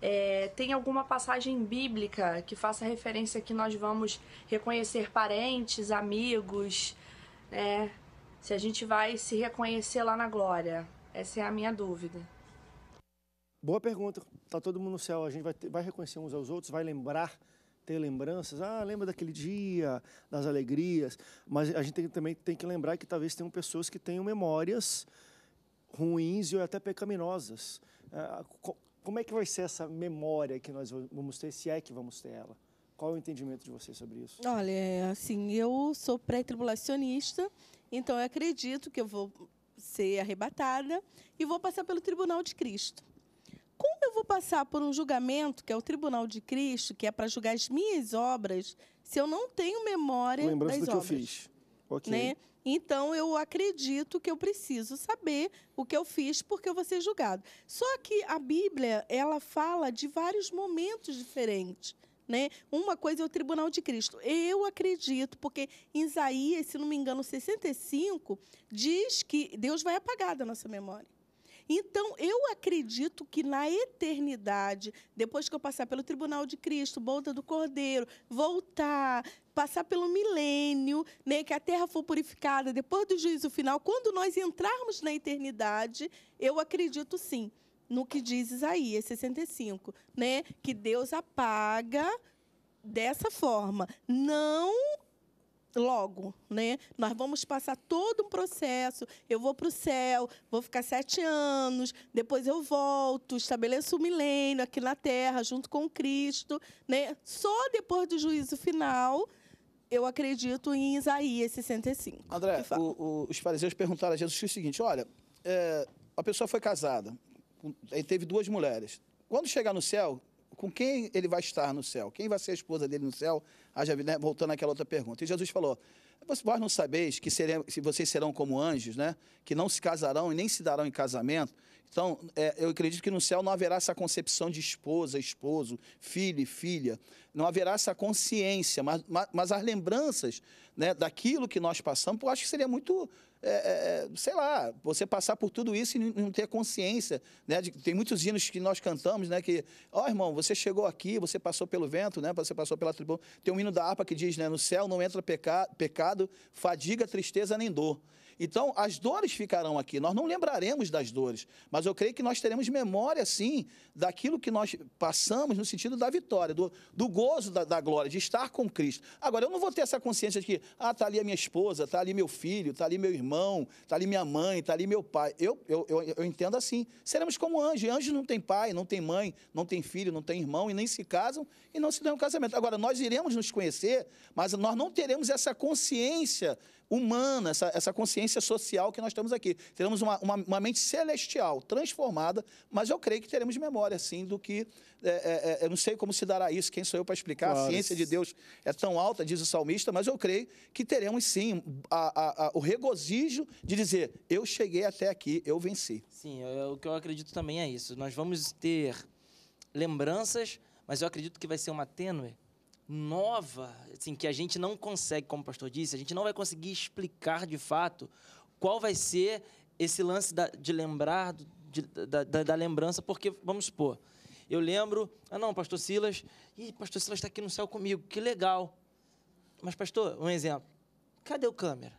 é, tem alguma passagem bíblica que faça referência que nós vamos reconhecer parentes, amigos, né? Se a gente vai se reconhecer lá na glória. Essa é a minha dúvida. Boa pergunta. Tá todo mundo no céu. A gente vai, ter, vai reconhecer uns aos outros, vai lembrar, ter lembranças. Ah, lembra daquele dia, das alegrias. Mas a gente tem, também tem que lembrar que talvez tenham pessoas que tenham memórias ruins e até pecaminosas. Ah, como é que vai ser essa memória que nós vamos ter, se é que vamos ter ela? Qual é o entendimento de você sobre isso? Olha, é, assim, eu sou pré-tribulacionista, então eu acredito que eu vou ser arrebatada e vou passar pelo tribunal de Cristo eu vou passar por um julgamento, que é o Tribunal de Cristo, que é para julgar as minhas obras, se eu não tenho memória Lembrança das do obras? que eu fiz. Okay. Né? Então, eu acredito que eu preciso saber o que eu fiz, porque eu vou ser julgado. Só que a Bíblia, ela fala de vários momentos diferentes. Né? Uma coisa é o tribunal de Cristo. Eu acredito, porque em Isaías, se não me engano, 65, diz que Deus vai apagar da nossa memória. Então, eu acredito que na eternidade, depois que eu passar pelo tribunal de Cristo, volta do Cordeiro, voltar, passar pelo milênio, né, que a terra for purificada depois do juízo final, quando nós entrarmos na eternidade, eu acredito sim no que diz Isaías 65, né, que Deus apaga dessa forma, não logo, né? Nós vamos passar todo um processo. Eu vou para o céu, vou ficar sete anos, depois eu volto, estabeleço o um milênio aqui na Terra, junto com Cristo, né? Só depois do juízo final eu acredito em Isaías 65. André, o, o, os fariseus perguntaram a Jesus o seguinte: olha, é, a pessoa foi casada, aí teve duas mulheres. Quando chegar no céu, com quem ele vai estar no céu? Quem vai ser a esposa dele no céu? né? voltando àquela outra pergunta. E Jesus falou: Vós não sabeis que serem, se vocês serão como anjos, né? que não se casarão e nem se darão em casamento. Então, é, eu acredito que no céu não haverá essa concepção de esposa, esposo, filho e filha. Não haverá essa consciência, mas, mas, mas as lembranças né, daquilo que nós passamos, eu acho que seria muito é, é, é, sei lá, você passar por tudo isso e não ter consciência, né? De, tem muitos hinos que nós cantamos, né? Que, ó, oh, irmão, você chegou aqui, você passou pelo vento, né? Você passou pela tribuna. Tem um hino da harpa que diz, né? No céu não entra peca, pecado, fadiga, tristeza nem dor. Então, as dores ficarão aqui. Nós não lembraremos das dores, mas eu creio que nós teremos memória, sim, daquilo que nós passamos no sentido da vitória, do, do gozo da, da glória, de estar com Cristo. Agora, eu não vou ter essa consciência de que, ah, está ali a minha esposa, está ali meu filho, está ali meu irmão, está ali minha mãe, está ali meu pai. Eu, eu, eu, eu entendo assim. Seremos como anjos. Anjos não tem pai, não tem mãe, não tem filho, não tem irmão e nem se casam e não se dão um casamento. Agora, nós iremos nos conhecer, mas nós não teremos essa consciência humana, essa, essa consciência social que nós temos aqui. Teremos uma, uma, uma mente celestial, transformada, mas eu creio que teremos memória, sim, do que. É, é, é eu não sei como se dará isso, quem sou eu para explicar? Claro. A ciência de Deus é tão alta, diz o salmista, mas eu creio que teremos, sim, a, a, a, o regozijo de dizer: eu cheguei até aqui, eu venci. Sim, eu, o que eu acredito também é isso. Nós vamos ter lembranças, mas eu acredito que vai ser uma tênue nova, assim, que a gente não consegue, como o pastor disse, a gente não vai conseguir explicar de fato qual vai ser esse lance da, de lembrar, de, da, da, da, lembrança, porque, vamos supor, eu lembro, ah não, pastor Silas, e pastor Silas está aqui no céu comigo, que legal. Mas, pastor, um exemplo, cadê o câmera?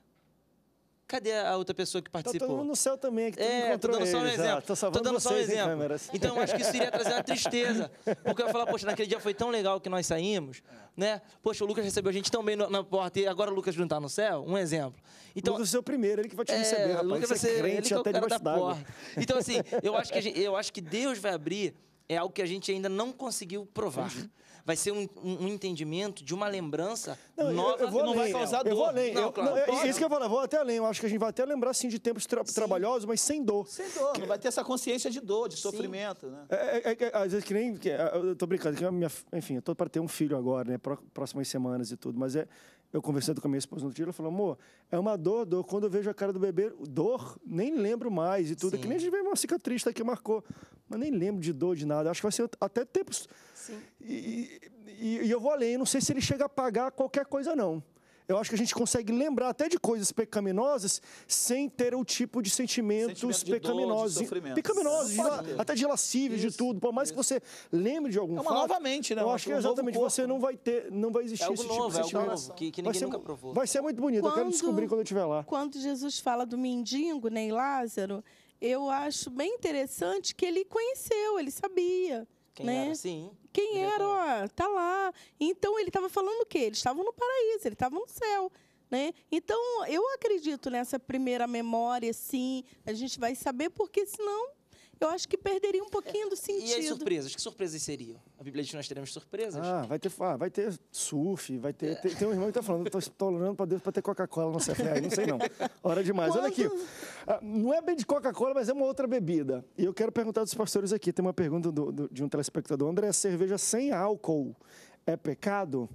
Cadê a outra pessoa que participou? Tá todo no céu também, que tu é, tô ah, dando só um exemplo. Ah, tô, tô dando só um exemplo. Câmeras. Então, acho que isso iria trazer uma tristeza. Porque eu ia falar, poxa, naquele dia foi tão legal que nós saímos, né? Poxa, o Lucas recebeu a gente tão bem na porta e agora o Lucas não tá no céu? Um exemplo. Então, Lucas é o primeiro, ele que vai te é, receber, é, rapaz. Lucas vai ser é crente é até debaixo d'água. Então, assim, eu acho, que gente, eu acho que Deus vai abrir é algo que a gente ainda não conseguiu provar. Uhum vai ser um, um entendimento de uma lembrança não, nova eu, eu vou que não além, vai causar eu dor. Eu vou além. Não, eu, claro, não, isso que eu vou vou até além. Eu acho que a gente vai até lembrar assim, de tempos tra sim. trabalhosos, mas sem dor. Sem dor, que... não vai ter essa consciência de dor, de sofrimento. Né? É, é, é, às vezes que nem. Que, é, eu tô brincando, que minha, enfim, eu tô para ter um filho agora, né? Próximas semanas e tudo, mas é eu conversando com a minha esposa no dia, ela falou, amor, é uma dor, dor. Quando eu vejo a cara do bebê, dor, nem lembro mais e tudo. É que nem a gente vê uma cicatriz tá, que marcou. Mas nem lembro de dor, de nada. Acho que vai ser até tempos e, e, e eu vou além, eu não sei se ele chega a pagar qualquer coisa, não. Eu acho que a gente consegue lembrar até de coisas pecaminosas sem ter o tipo de sentimentos Sentimento de pecaminosos. Dor, de pecaminosos, de, até de lascivos de tudo. Por mais isso. que você lembre de algum é uma fato, novamente, né? Eu acho que um exatamente você não vai ter, não vai existir é esse tipo novo, de é Novo, que, que ninguém ser, nunca provou. Vai ser muito bonito, quando, eu quero descobrir quando eu estiver lá. Quando Jesus fala do mendigo, nem né, Lázaro, eu acho bem interessante que ele conheceu, ele sabia. Quem né? era? Sim. Quem era, ó, tá lá. Então ele estava falando o quê? Eles estavam no paraíso, ele estava no céu. Né? Então, eu acredito nessa primeira memória, sim. A gente vai saber, porque senão eu acho que perderia um pouquinho do sentido. E as surpresas? Que surpresas seriam? A Bíblia diz que nós teremos surpresas? Ah, vai ter, ah, vai ter surf, vai ter. É. Tem, tem, um irmão que está falando, estou orando para Deus para ter Coca-Cola no CFR, Não sei não. Hora demais. Quando... Olha aqui. Ah, não é bem de Coca-Cola, mas é uma outra bebida. E eu quero perguntar dos pastores aqui. Tem uma pergunta do, do, de um telespectador. André, cerveja sem álcool é pecado?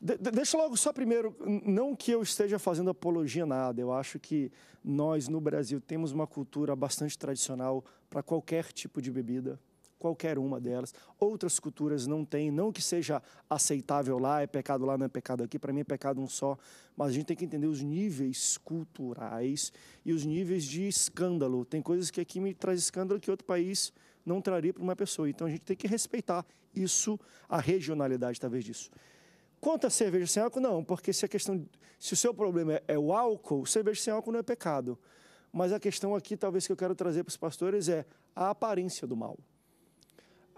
De, deixa logo só primeiro, não que eu esteja fazendo apologia nada, eu acho que nós no Brasil temos uma cultura bastante tradicional para qualquer tipo de bebida, qualquer uma delas. Outras culturas não têm, não que seja aceitável lá, é pecado lá, não é pecado aqui, para mim é pecado um só, mas a gente tem que entender os níveis culturais e os níveis de escândalo. Tem coisas que aqui me traz escândalo que outro país não traria para uma pessoa. Então a gente tem que respeitar isso, a regionalidade talvez disso. Quanto a cerveja sem álcool, não, porque se a questão, se o seu problema é, é o álcool, cerveja sem álcool não é pecado. Mas a questão aqui, talvez que eu quero trazer para os pastores é a aparência do mal.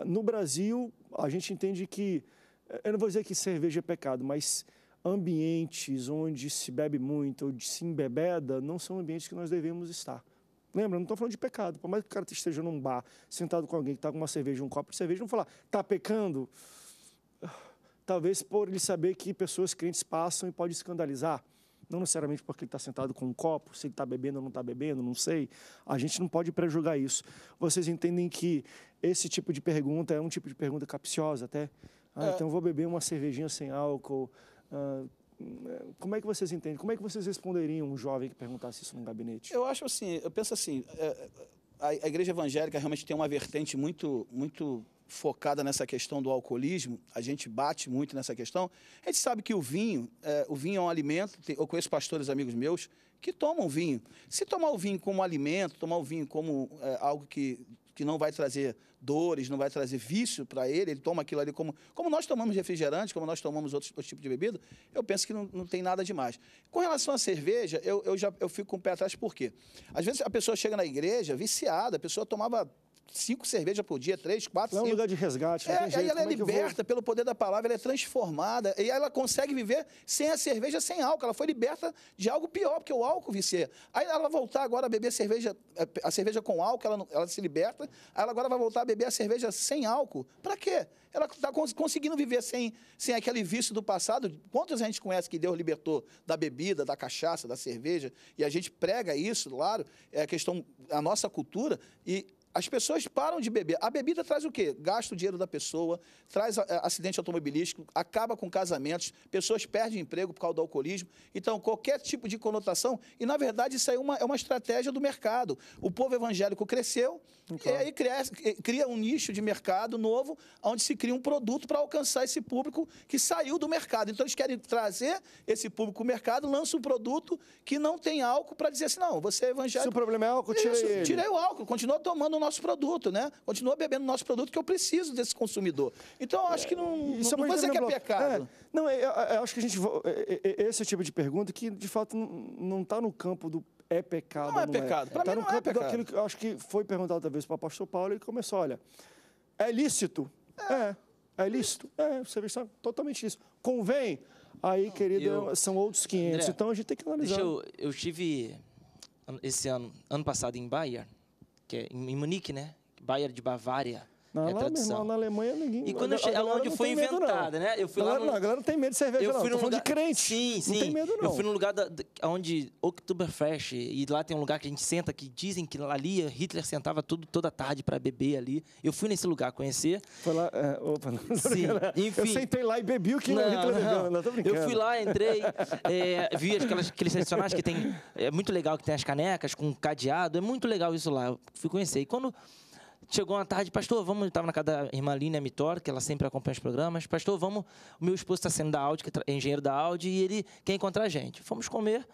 No Brasil, a gente entende que, eh, eu não vou dizer que cerveja é pecado, mas ambientes onde se bebe muito, onde se embebeda, não são ambientes que nós devemos estar. Lembra, não estou falando de pecado. Por mais que o cara esteja num bar, sentado com alguém que está com uma cerveja, um copo de cerveja, não falar, está pecando? talvez por ele saber que pessoas crentes passam e pode escandalizar. Não necessariamente porque ele está sentado com um copo, se ele está bebendo ou não está bebendo, não sei. A gente não pode prejugar isso. Vocês entendem que esse tipo de pergunta é um tipo de pergunta capciosa até? Ah, é. então vou beber uma cervejinha sem álcool. Ah, hum, como é que vocês entendem? Como é que vocês responderiam um jovem que perguntasse isso num gabinete? Eu acho assim, eu penso assim, é, é, a, a igreja evangélica realmente tem uma vertente muito, muito focada nessa questão do alcoolismo, a gente bate muito nessa questão. A gente sabe que o vinho, é, o vinho é um alimento, eu conheço pastores amigos meus que tomam vinho. Se tomar o vinho como alimento, tomar o vinho como é, algo que, que não vai trazer dores, não vai trazer vício para ele, ele toma aquilo ali como, como nós tomamos refrigerante, como nós tomamos outros, tipos de bebida, eu penso que não, não tem nada demais. Com relação à cerveja, eu, eu já eu fico com o pé atrás, por quê? Às vezes a pessoa chega na igreja viciada, a pessoa tomava cinco cervejas por dia, três, quatro, não cinco. É um lugar de resgate. É, aí ela é, é liberta pelo poder da palavra, ela é transformada. E ela consegue viver sem a cerveja, sem álcool. Ela foi liberta de algo pior, porque o álcool vicia. Aí ela voltar agora a beber cerveja, a cerveja com álcool, ela, ela se liberta. Aí ela agora vai voltar a beber a cerveja sem álcool. Para quê? Ela está conseguindo viver sem, sem aquele vício do passado. quantas a gente conhece que Deus libertou da bebida, da cachaça, da cerveja? E a gente prega isso, claro, é a questão, a nossa cultura. E as pessoas param de beber. A bebida traz o quê? Gasta o dinheiro da pessoa, traz eh, acidente automobilístico, acaba com casamentos, pessoas perdem emprego por causa do alcoolismo. Então, qualquer tipo de conotação, e na verdade isso é uma, é uma estratégia do mercado. O povo evangélico cresceu, e aí cria, eh, cria um nicho de mercado novo, onde se cria um produto para alcançar esse público que saiu do mercado. Então eles querem trazer esse público para o mercado, lança um produto que não tem álcool para dizer assim, não, você é evangélico. Se o problema é álcool, tira Isso, ele. tirei o álcool, continua tomando o nosso produto, né? Continua bebendo o nosso produto que eu preciso desse consumidor. Então eu acho que não, é, Isso é não, não vou dizer que é pecado. É. Não, eu, eu, acho que a gente eh, eh, esse é o tipo de pergunta que de fato não está no campo do é pecado não é não é? pecado. É. Para tá mim não é pecado. que eu acho que foi perguntado outra vez para o pastor Paulo, ele começou, olha, é lícito? É. É, é lícito? É, você está totalmente isso. Convém? Aí, querido, eu... são outros 500. André, então, a gente tem que analisar. Deixa eu, eu estive esse ano, ano passado em Bayern que é em Munique, né? Bayern de Bavária é lá, tradição. na Alemanha ninguém. E quando eu cheguei, onde foi inventada, né? Eu fui lá. Galera, no... não, a galera não tem medo de cerveja, eu fui não. Num lugar... de crente. Sim, sim. Não tem medo, não. Eu fui num lugar da, onde Oktoberfest, e lá tem um lugar que a gente senta, que dizem que ali Hitler sentava tudo, toda tarde para beber ali. Eu fui nesse lugar conhecer. Foi lá. É, opa, não. Sim, enfim. Eu sentei lá e bebi o que não, Hitler bebeu. Não, Eu fui lá, entrei, é, vi aquelas, aqueles tradicionais que tem. É muito legal que tem as canecas com cadeado. É muito legal isso lá. Eu fui conhecer. E quando Chegou uma tarde, pastor, vamos. Estava na casa da irmã Lina Mitor, que ela sempre acompanha os programas. Pastor, vamos. O meu esposo está sendo da Audi, que é, é engenheiro da Audi, e ele quer encontrar a gente. Fomos comer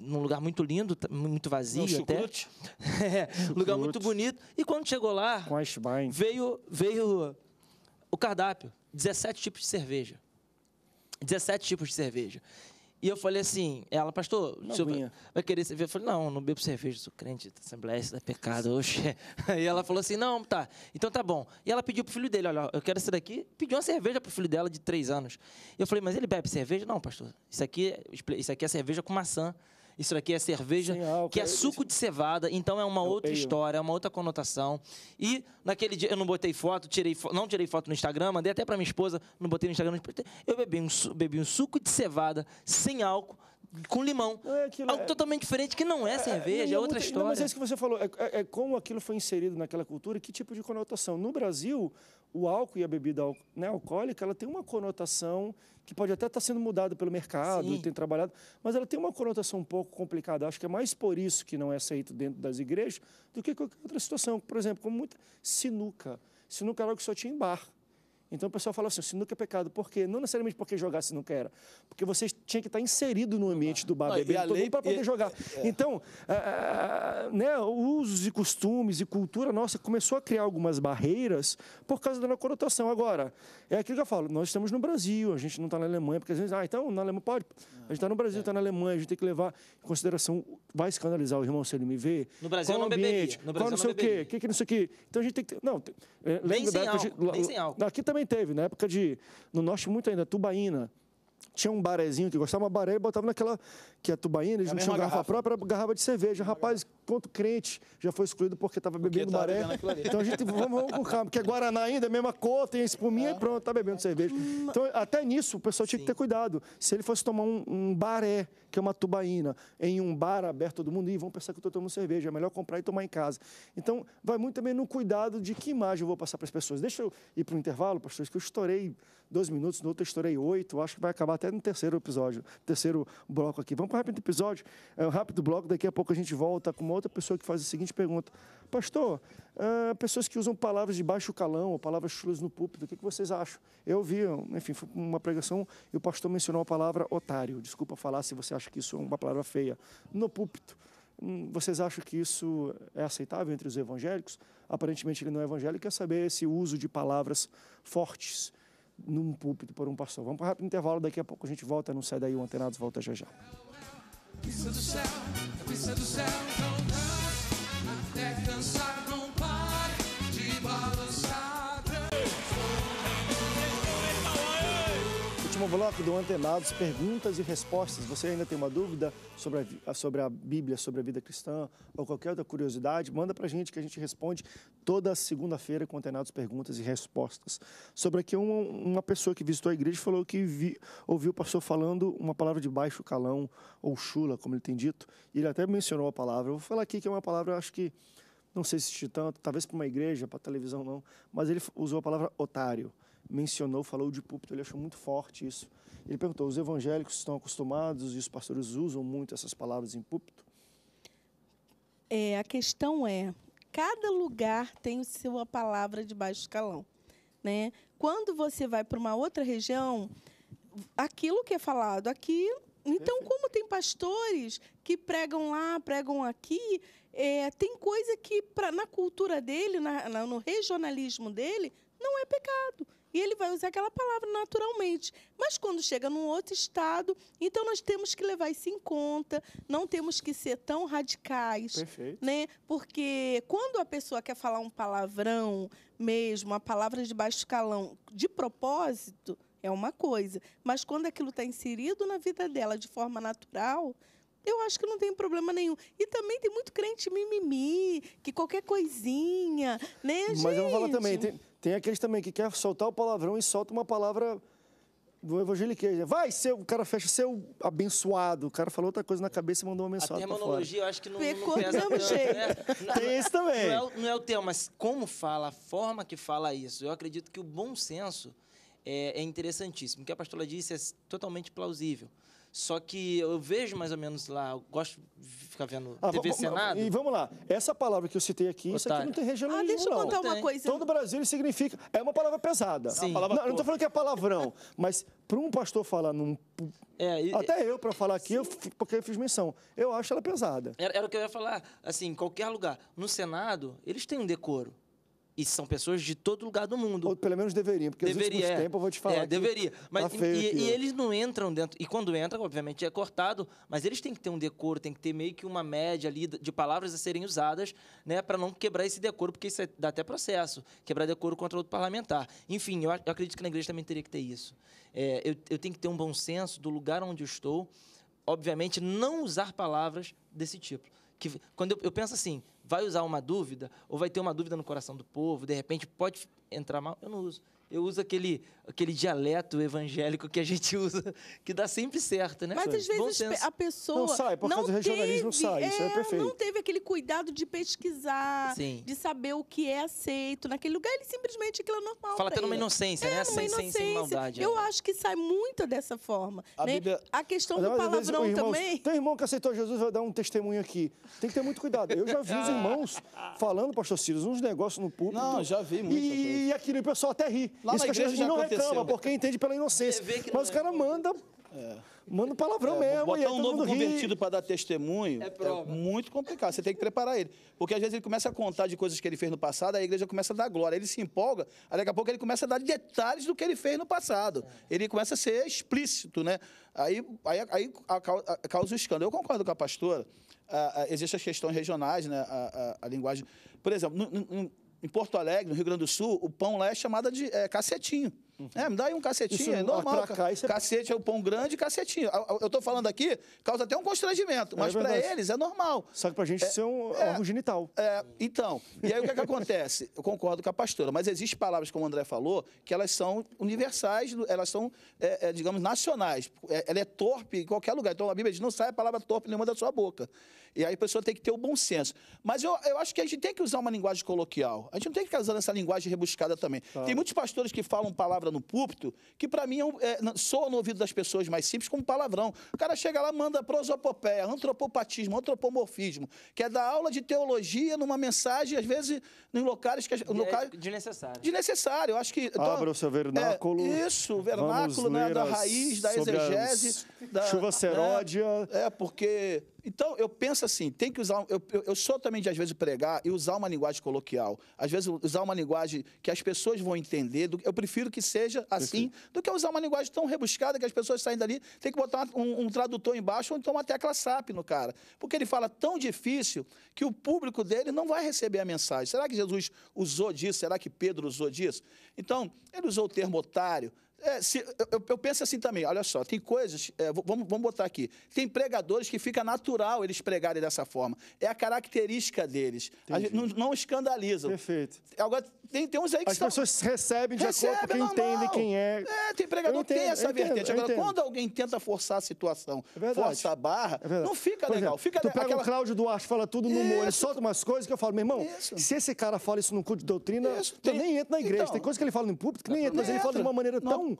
num lugar muito lindo, muito vazio até. é, lugar muito bonito. E quando chegou lá, veio, veio o cardápio, 17 tipos de cerveja. 17 tipos de cerveja. E eu falei assim, ela, pastor, o senhor vai querer cerveja? Eu falei, não, não bebo cerveja, sou crente, assembleia, isso é pecado, oxe. E ela falou assim, não, tá, então tá bom. E ela pediu pro filho dele, olha, eu quero ser daqui, pediu uma cerveja pro filho dela de três anos. Eu falei, mas ele bebe cerveja? Não, pastor, isso aqui, é, isso aqui é cerveja com maçã isso daqui é cerveja, álcool, que é, é suco de cevada, então é uma é outra história, é uma outra conotação. E naquele dia eu não botei foto, tirei fo não tirei foto no Instagram, mandei até para minha esposa, não botei no Instagram. Eu bebi um, bebi um suco de cevada sem álcool com limão. É aquilo, Algo é, totalmente diferente que não é, é cerveja, é, é outra história. Não, mas é isso que você falou, é, é, como aquilo foi inserido naquela cultura que tipo de conotação. No Brasil, o álcool e a bebida né, alcoólica, ela tem uma conotação que pode até estar tá sendo mudada pelo mercado, tem trabalhado, mas ela tem uma conotação um pouco complicada. Acho que é mais por isso que não é aceito dentro das igrejas do que qualquer outra situação. Por exemplo, como muita sinuca. Sinuca era algo que só tinha em bar. Então o pessoal fala assim, sinuca é pecado. Por quê? Não necessariamente porque jogar sinuca era. Porque você tinha que estar inserido no ambiente do bar não, bebendo para poder e, jogar. É. Então, ah, né, usos e costumes e cultura nossa começou a criar algumas barreiras por causa da conotação. Agora, é aquilo que eu falo, nós estamos no Brasil, a gente não está na Alemanha, porque às vezes, ah, então na Alemanha pode. Ah, a gente está no Brasil, está é. Tá na Alemanha, a gente tem que levar em consideração, vai escandalizar o irmão se ele me ver. No Brasil qual não ambiente, beberia. No Brasil qual não sei o quê, o que, que não sei o quê. Então a gente tem que Não, é, bem, sem álcool, bem sem álcool. Aqui também também teve, na época de. No norte, muito ainda, Tubaína. Tinha um barezinho que gostava, uma baré e botava naquela. Que a é tubaína, eles é não tinham garrafa, garrafa própria, garrafa de cerveja. É Rapaz, quanto crente já foi excluído porque estava bebendo baré. maré. então a gente vamos, vamos com calma, porque é Guaraná ainda, é a mesma cor, tem a espuminha ah. e pronto, está bebendo cerveja. Hum, então, até nisso, o pessoal tinha que ter cuidado. Se ele fosse tomar um, um baré, que é uma tubaína, em um bar aberto todo mundo, e vão pensar que eu estou tomando cerveja, é melhor comprar e tomar em casa. Então, vai muito também no cuidado de que imagem eu vou passar para as pessoas. Deixa eu ir para o intervalo, pastores, que eu estourei dois minutos, no outro eu estourei oito, acho que vai acabar até no terceiro episódio, terceiro bloco aqui. Vamos para o rápido episódio, é um rápido bloco, daqui a pouco a gente volta com uma outra pessoa que faz a seguinte pergunta: Pastor, uh, pessoas que usam palavras de baixo calão ou palavras chulas no púlpito, o que, que vocês acham? Eu vi, enfim, foi uma pregação e o pastor mencionou a palavra otário. Desculpa falar se você acha que isso é uma palavra feia. No púlpito. Hum, vocês acham que isso é aceitável entre os evangélicos? Aparentemente ele não é evangélico, quer saber esse uso de palavras fortes num púlpito por um pastor. Vamos para um rápido intervalo, daqui a pouco a gente volta, não sai daí, o Antenados volta já já pista do céu, a pista do céu, então canta até cansar. Último bloco do Antenados, perguntas e respostas. Você ainda tem uma dúvida sobre a, ah, sobre a Bíblia, sobre a vida cristã ou qualquer outra curiosidade? Manda para a gente que a gente responde toda segunda-feira com Antenados Perguntas e Respostas. Sobre aqui, uma, uma pessoa que visitou a igreja falou que vi, ouviu o pastor falando uma palavra de baixo calão ou chula, como ele tem dito, e ele até mencionou a palavra. Eu vou falar aqui que é uma palavra, acho que não sei se tanto, talvez para uma igreja, para televisão não, mas ele usou a palavra otário mencionou, falou de púlpito, ele achou muito forte isso. Ele perguntou: os evangélicos estão acostumados e os pastores usam muito essas palavras em púlpito? É, a questão é: cada lugar tem sua palavra de baixo escalão. Né? Quando você vai para uma outra região, aquilo que é falado aqui. Então, como tem pastores que pregam lá, pregam aqui, é, tem coisa que pra, na cultura dele, na, na, no regionalismo dele, não é pecado e ele vai usar aquela palavra naturalmente. Mas quando chega num outro estado, então nós temos que levar isso em conta, não temos que ser tão radicais, Perfeito. né? Porque quando a pessoa quer falar um palavrão mesmo, uma palavra de baixo calão, de propósito, é uma coisa. Mas quando aquilo está inserido na vida dela de forma natural, eu acho que não tem problema nenhum. E também tem muito crente mimimi, que qualquer coisinha, né, Mas gente? eu vou falar também, tem, tem aqueles também que quer soltar o palavrão e solta uma palavra do evangeliquez. Vai, seu, o cara fecha seu abençoado. O cara falou outra coisa na cabeça e mandou uma mensagem. A terminologia eu acho que não, não pesa tanto, né? É- Tem isso também. Não é, não é, o tema, mas como fala, a forma que fala isso. Eu acredito que o bom senso é, é interessantíssimo. O que a pastora disse é totalmente plausível. Só que eu vejo mais ou menos lá, gosto de ficar vendo ah, TV Senado. E vamos lá, essa palavra que eu citei aqui, Otário. isso aqui não tem regionalismo, Ah, deixa eu contar não. uma coisa. Todo Brasil significa... É uma palavra pesada. Sim. Palavra não, não falando que é palavrão, mas para um pastor falar num... É, e... Até eu, para falar aqui, eu, porque eu fiz menção, eu acho ela pesada. Era, era o que eu ia falar, assim, em qualquer lugar. No Senado, eles têm um decoro. E são pessoas de todo lugar do mundo. Ou pelo menos deveriam, porque deveria, nos é. últimos tempos eu vou te falar. É, deveria. Tá mas, tá e, e, eles não entram dentro. E quando entram, obviamente é cortado, mas eles têm que ter um decoro, têm que ter meio que uma média ali de palavras a serem usadas, né, para não quebrar esse decoro, porque isso é, dá até processo quebrar decoro contra outro parlamentar. Enfim, eu, eu acredito que na igreja também teria que ter isso. É, eu, eu tenho que ter um bom senso do lugar onde eu estou, obviamente, não usar palavras desse tipo. Que, quando eu, eu penso assim, vai usar uma dúvida, ou vai ter uma dúvida no coração do povo, de repente pode entrar mal, eu não uso. Eu uso aquele aquele dialeto evangélico que a gente usa, que dá sempre certo, né? Mas às vezes a pessoa. Não sai, por causa do regionalismo teve, sai, é, isso é perfeito. Não teve aquele cuidado de pesquisar, Sim. de saber o que é aceito naquele lugar, ele simplesmente aquilo é normal. Fala até numa inocência, é, né? Sem, inocência. sem, maldade. É. Eu acho que sai muito dessa forma. A, né? Bíblia... a questão do palavrão também. Tem irmão que aceitou Jesus, vai dar um testemunho aqui. Tem que ter muito cuidado. Eu já vi os irmãos falando, pastor Ciro, uns negócios no público. Não, já vi muito. E, e aquilo, o pessoal até ri. Lá isso na igreja já não aconteceu drama, porque entende pela inocência. Mas o cara é manda. É. Manda um palavrão é, mesmo. Botar um novo convertido para dar testemunho é, é, muito complicado. Você tem que preparar ele. Porque às vezes ele começa a contar de coisas que ele fez no passado, a igreja começa a dar glória. Ele se empolga, aí daqui a pouco ele começa a dar detalhes do que ele fez no passado. É. Ele começa a ser explícito, né? Aí, aí, aí a, a, a causa o escândalo. Eu concordo com a pastora. Existem as questões regionais, né? A, a linguagem. Por exemplo, no, no, em Porto Alegre, no Rio Grande do Sul, o pão lá é chamado de é, cacetinho. Uhum. É, me dá aí um cacetinho, isso, é normal. Cá, é... Cacete é o pão grande, cacetinho. Eu tô falando aqui, causa até um constrangimento, é mas é para eles é normal. Só que pra gente é, isso é um é, algo genital. É, então, e aí o que, é que acontece? Eu concordo com a pastora, mas existem palavras, como o André falou, que elas são universais, elas são, é, é, digamos, nacionais. Ela é torpe em qualquer lugar. Então a Bíblia diz, não sai a palavra torpe nenhuma da sua boca. E aí a pessoa tem que ter o bom senso. Mas eu, eu acho que a gente tem que usar uma linguagem coloquial. A gente não tem que ficar usando essa linguagem rebuscada também. Claro. Tem muitos pastores que falam palavra no púlpito que, para mim, é, é soa no ouvido das pessoas mais simples como palavrão. O cara chega lá, manda prosopopeia, antropopatismo, antropomorfismo, que é dar aula de teologia numa mensagem, às vezes, em locais que... de locais... de necessário Eu acho que... Então, Abra o seu vernáculo. É, isso, vernáculo, né, da raiz, da exegese. Da, chuva né? seródia. É, é, porque então, eu penso assim, tem que usar. Eu, eu, sou também de, às vezes, pregar e usar uma linguagem coloquial. Às vezes, usar uma linguagem que as pessoas vão entender. Do, eu prefiro que seja assim, Perfeito. do que usar uma linguagem tão rebuscada que as pessoas saem dali, tem que botar um, um, tradutor embaixo ou então uma tecla SAP no cara. Porque ele fala tão difícil que o público dele não vai receber a mensagem. Será que Jesus usou disso? Será que Pedro usou disso? Então, ele usou o termo otário é, se, eu, eu, penso assim também, olha só, tem coisas, é, vamos, vamos botar aqui, tem pregadores que fica natural eles pregarem dessa forma, é a característica deles, gente, não, não escandalizam. Perfeito. Agora, tem, tem uns aí que As pessoas recebem de acordo com quem entende quem é. É, tem pregador entendo, que tem essa entendo, vertente. Agora, quando alguém tenta forçar a situação, é força a barra, é não fica Por legal. Exemplo, fica tu pega aquela... o Cláudio Duarte, fala tudo no molho, solta umas coisas que eu falo, meu irmão, isso. se esse cara fala isso no culto de doutrina, isso. eu tem... nem entro na igreja, então, tem coisa que ele fala no púlpito que nem entra, mas ele fala de uma maneira tão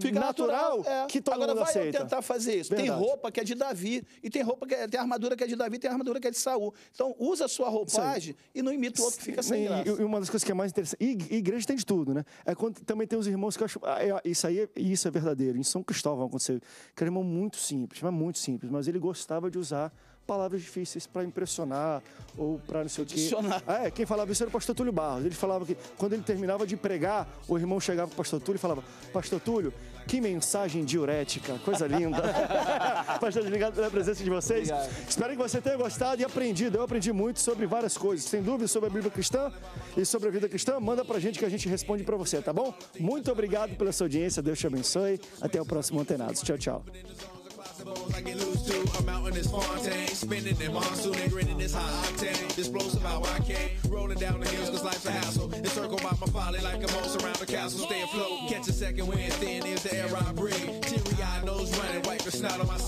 Fica natural, natural é. que todo Agora, mundo vai aceita. tentar fazer isso. Verdade. Tem roupa que é de Davi, e tem roupa que é, tem armadura que é de Davi, tem armadura que é de Saul. Então, usa a sua roupagem e não imita o outro que fica sem graça. E, e uma das coisas que é mais interessante, e, grande igreja tem de tudo, né? É quando também tem os irmãos que eu acho, ah, é, isso aí, é, isso é verdadeiro. Em São Cristóvão aconteceu, que era um irmão muito simples, mas muito simples, mas ele gostava de usar palavras difíceis para impressionar ou para não sei o quê. Impressionar. é, quem falava isso era o pastor Túlio Barros. Ele falava que quando ele terminava de pregar, o irmão chegava para o pastor Túlio e falava: Pastor Túlio, que mensagem diurética, coisa linda. pastor, obrigado pela presença de vocês. Obrigado. Espero que você tenha gostado e aprendido. Eu aprendi muito sobre várias coisas. Sem dúvida sobre a Bíblia cristã e sobre a vida cristã, manda para a gente que a gente responde para você, tá bom? Muito obrigado pela sua audiência. Deus te abençoe. Até o próximo Antenados. Tchau, tchau. I can lose to. I'm out in this Fontaine, spinning in monsoon and grinning this high octane. explosive how I came, rolling down the hills cause life's a hassle. Encircled by my folly like a moat around the castle. Stay afloat, catch a second wind, thin is the air I breathe. Teary eye, nose running, wipe the on my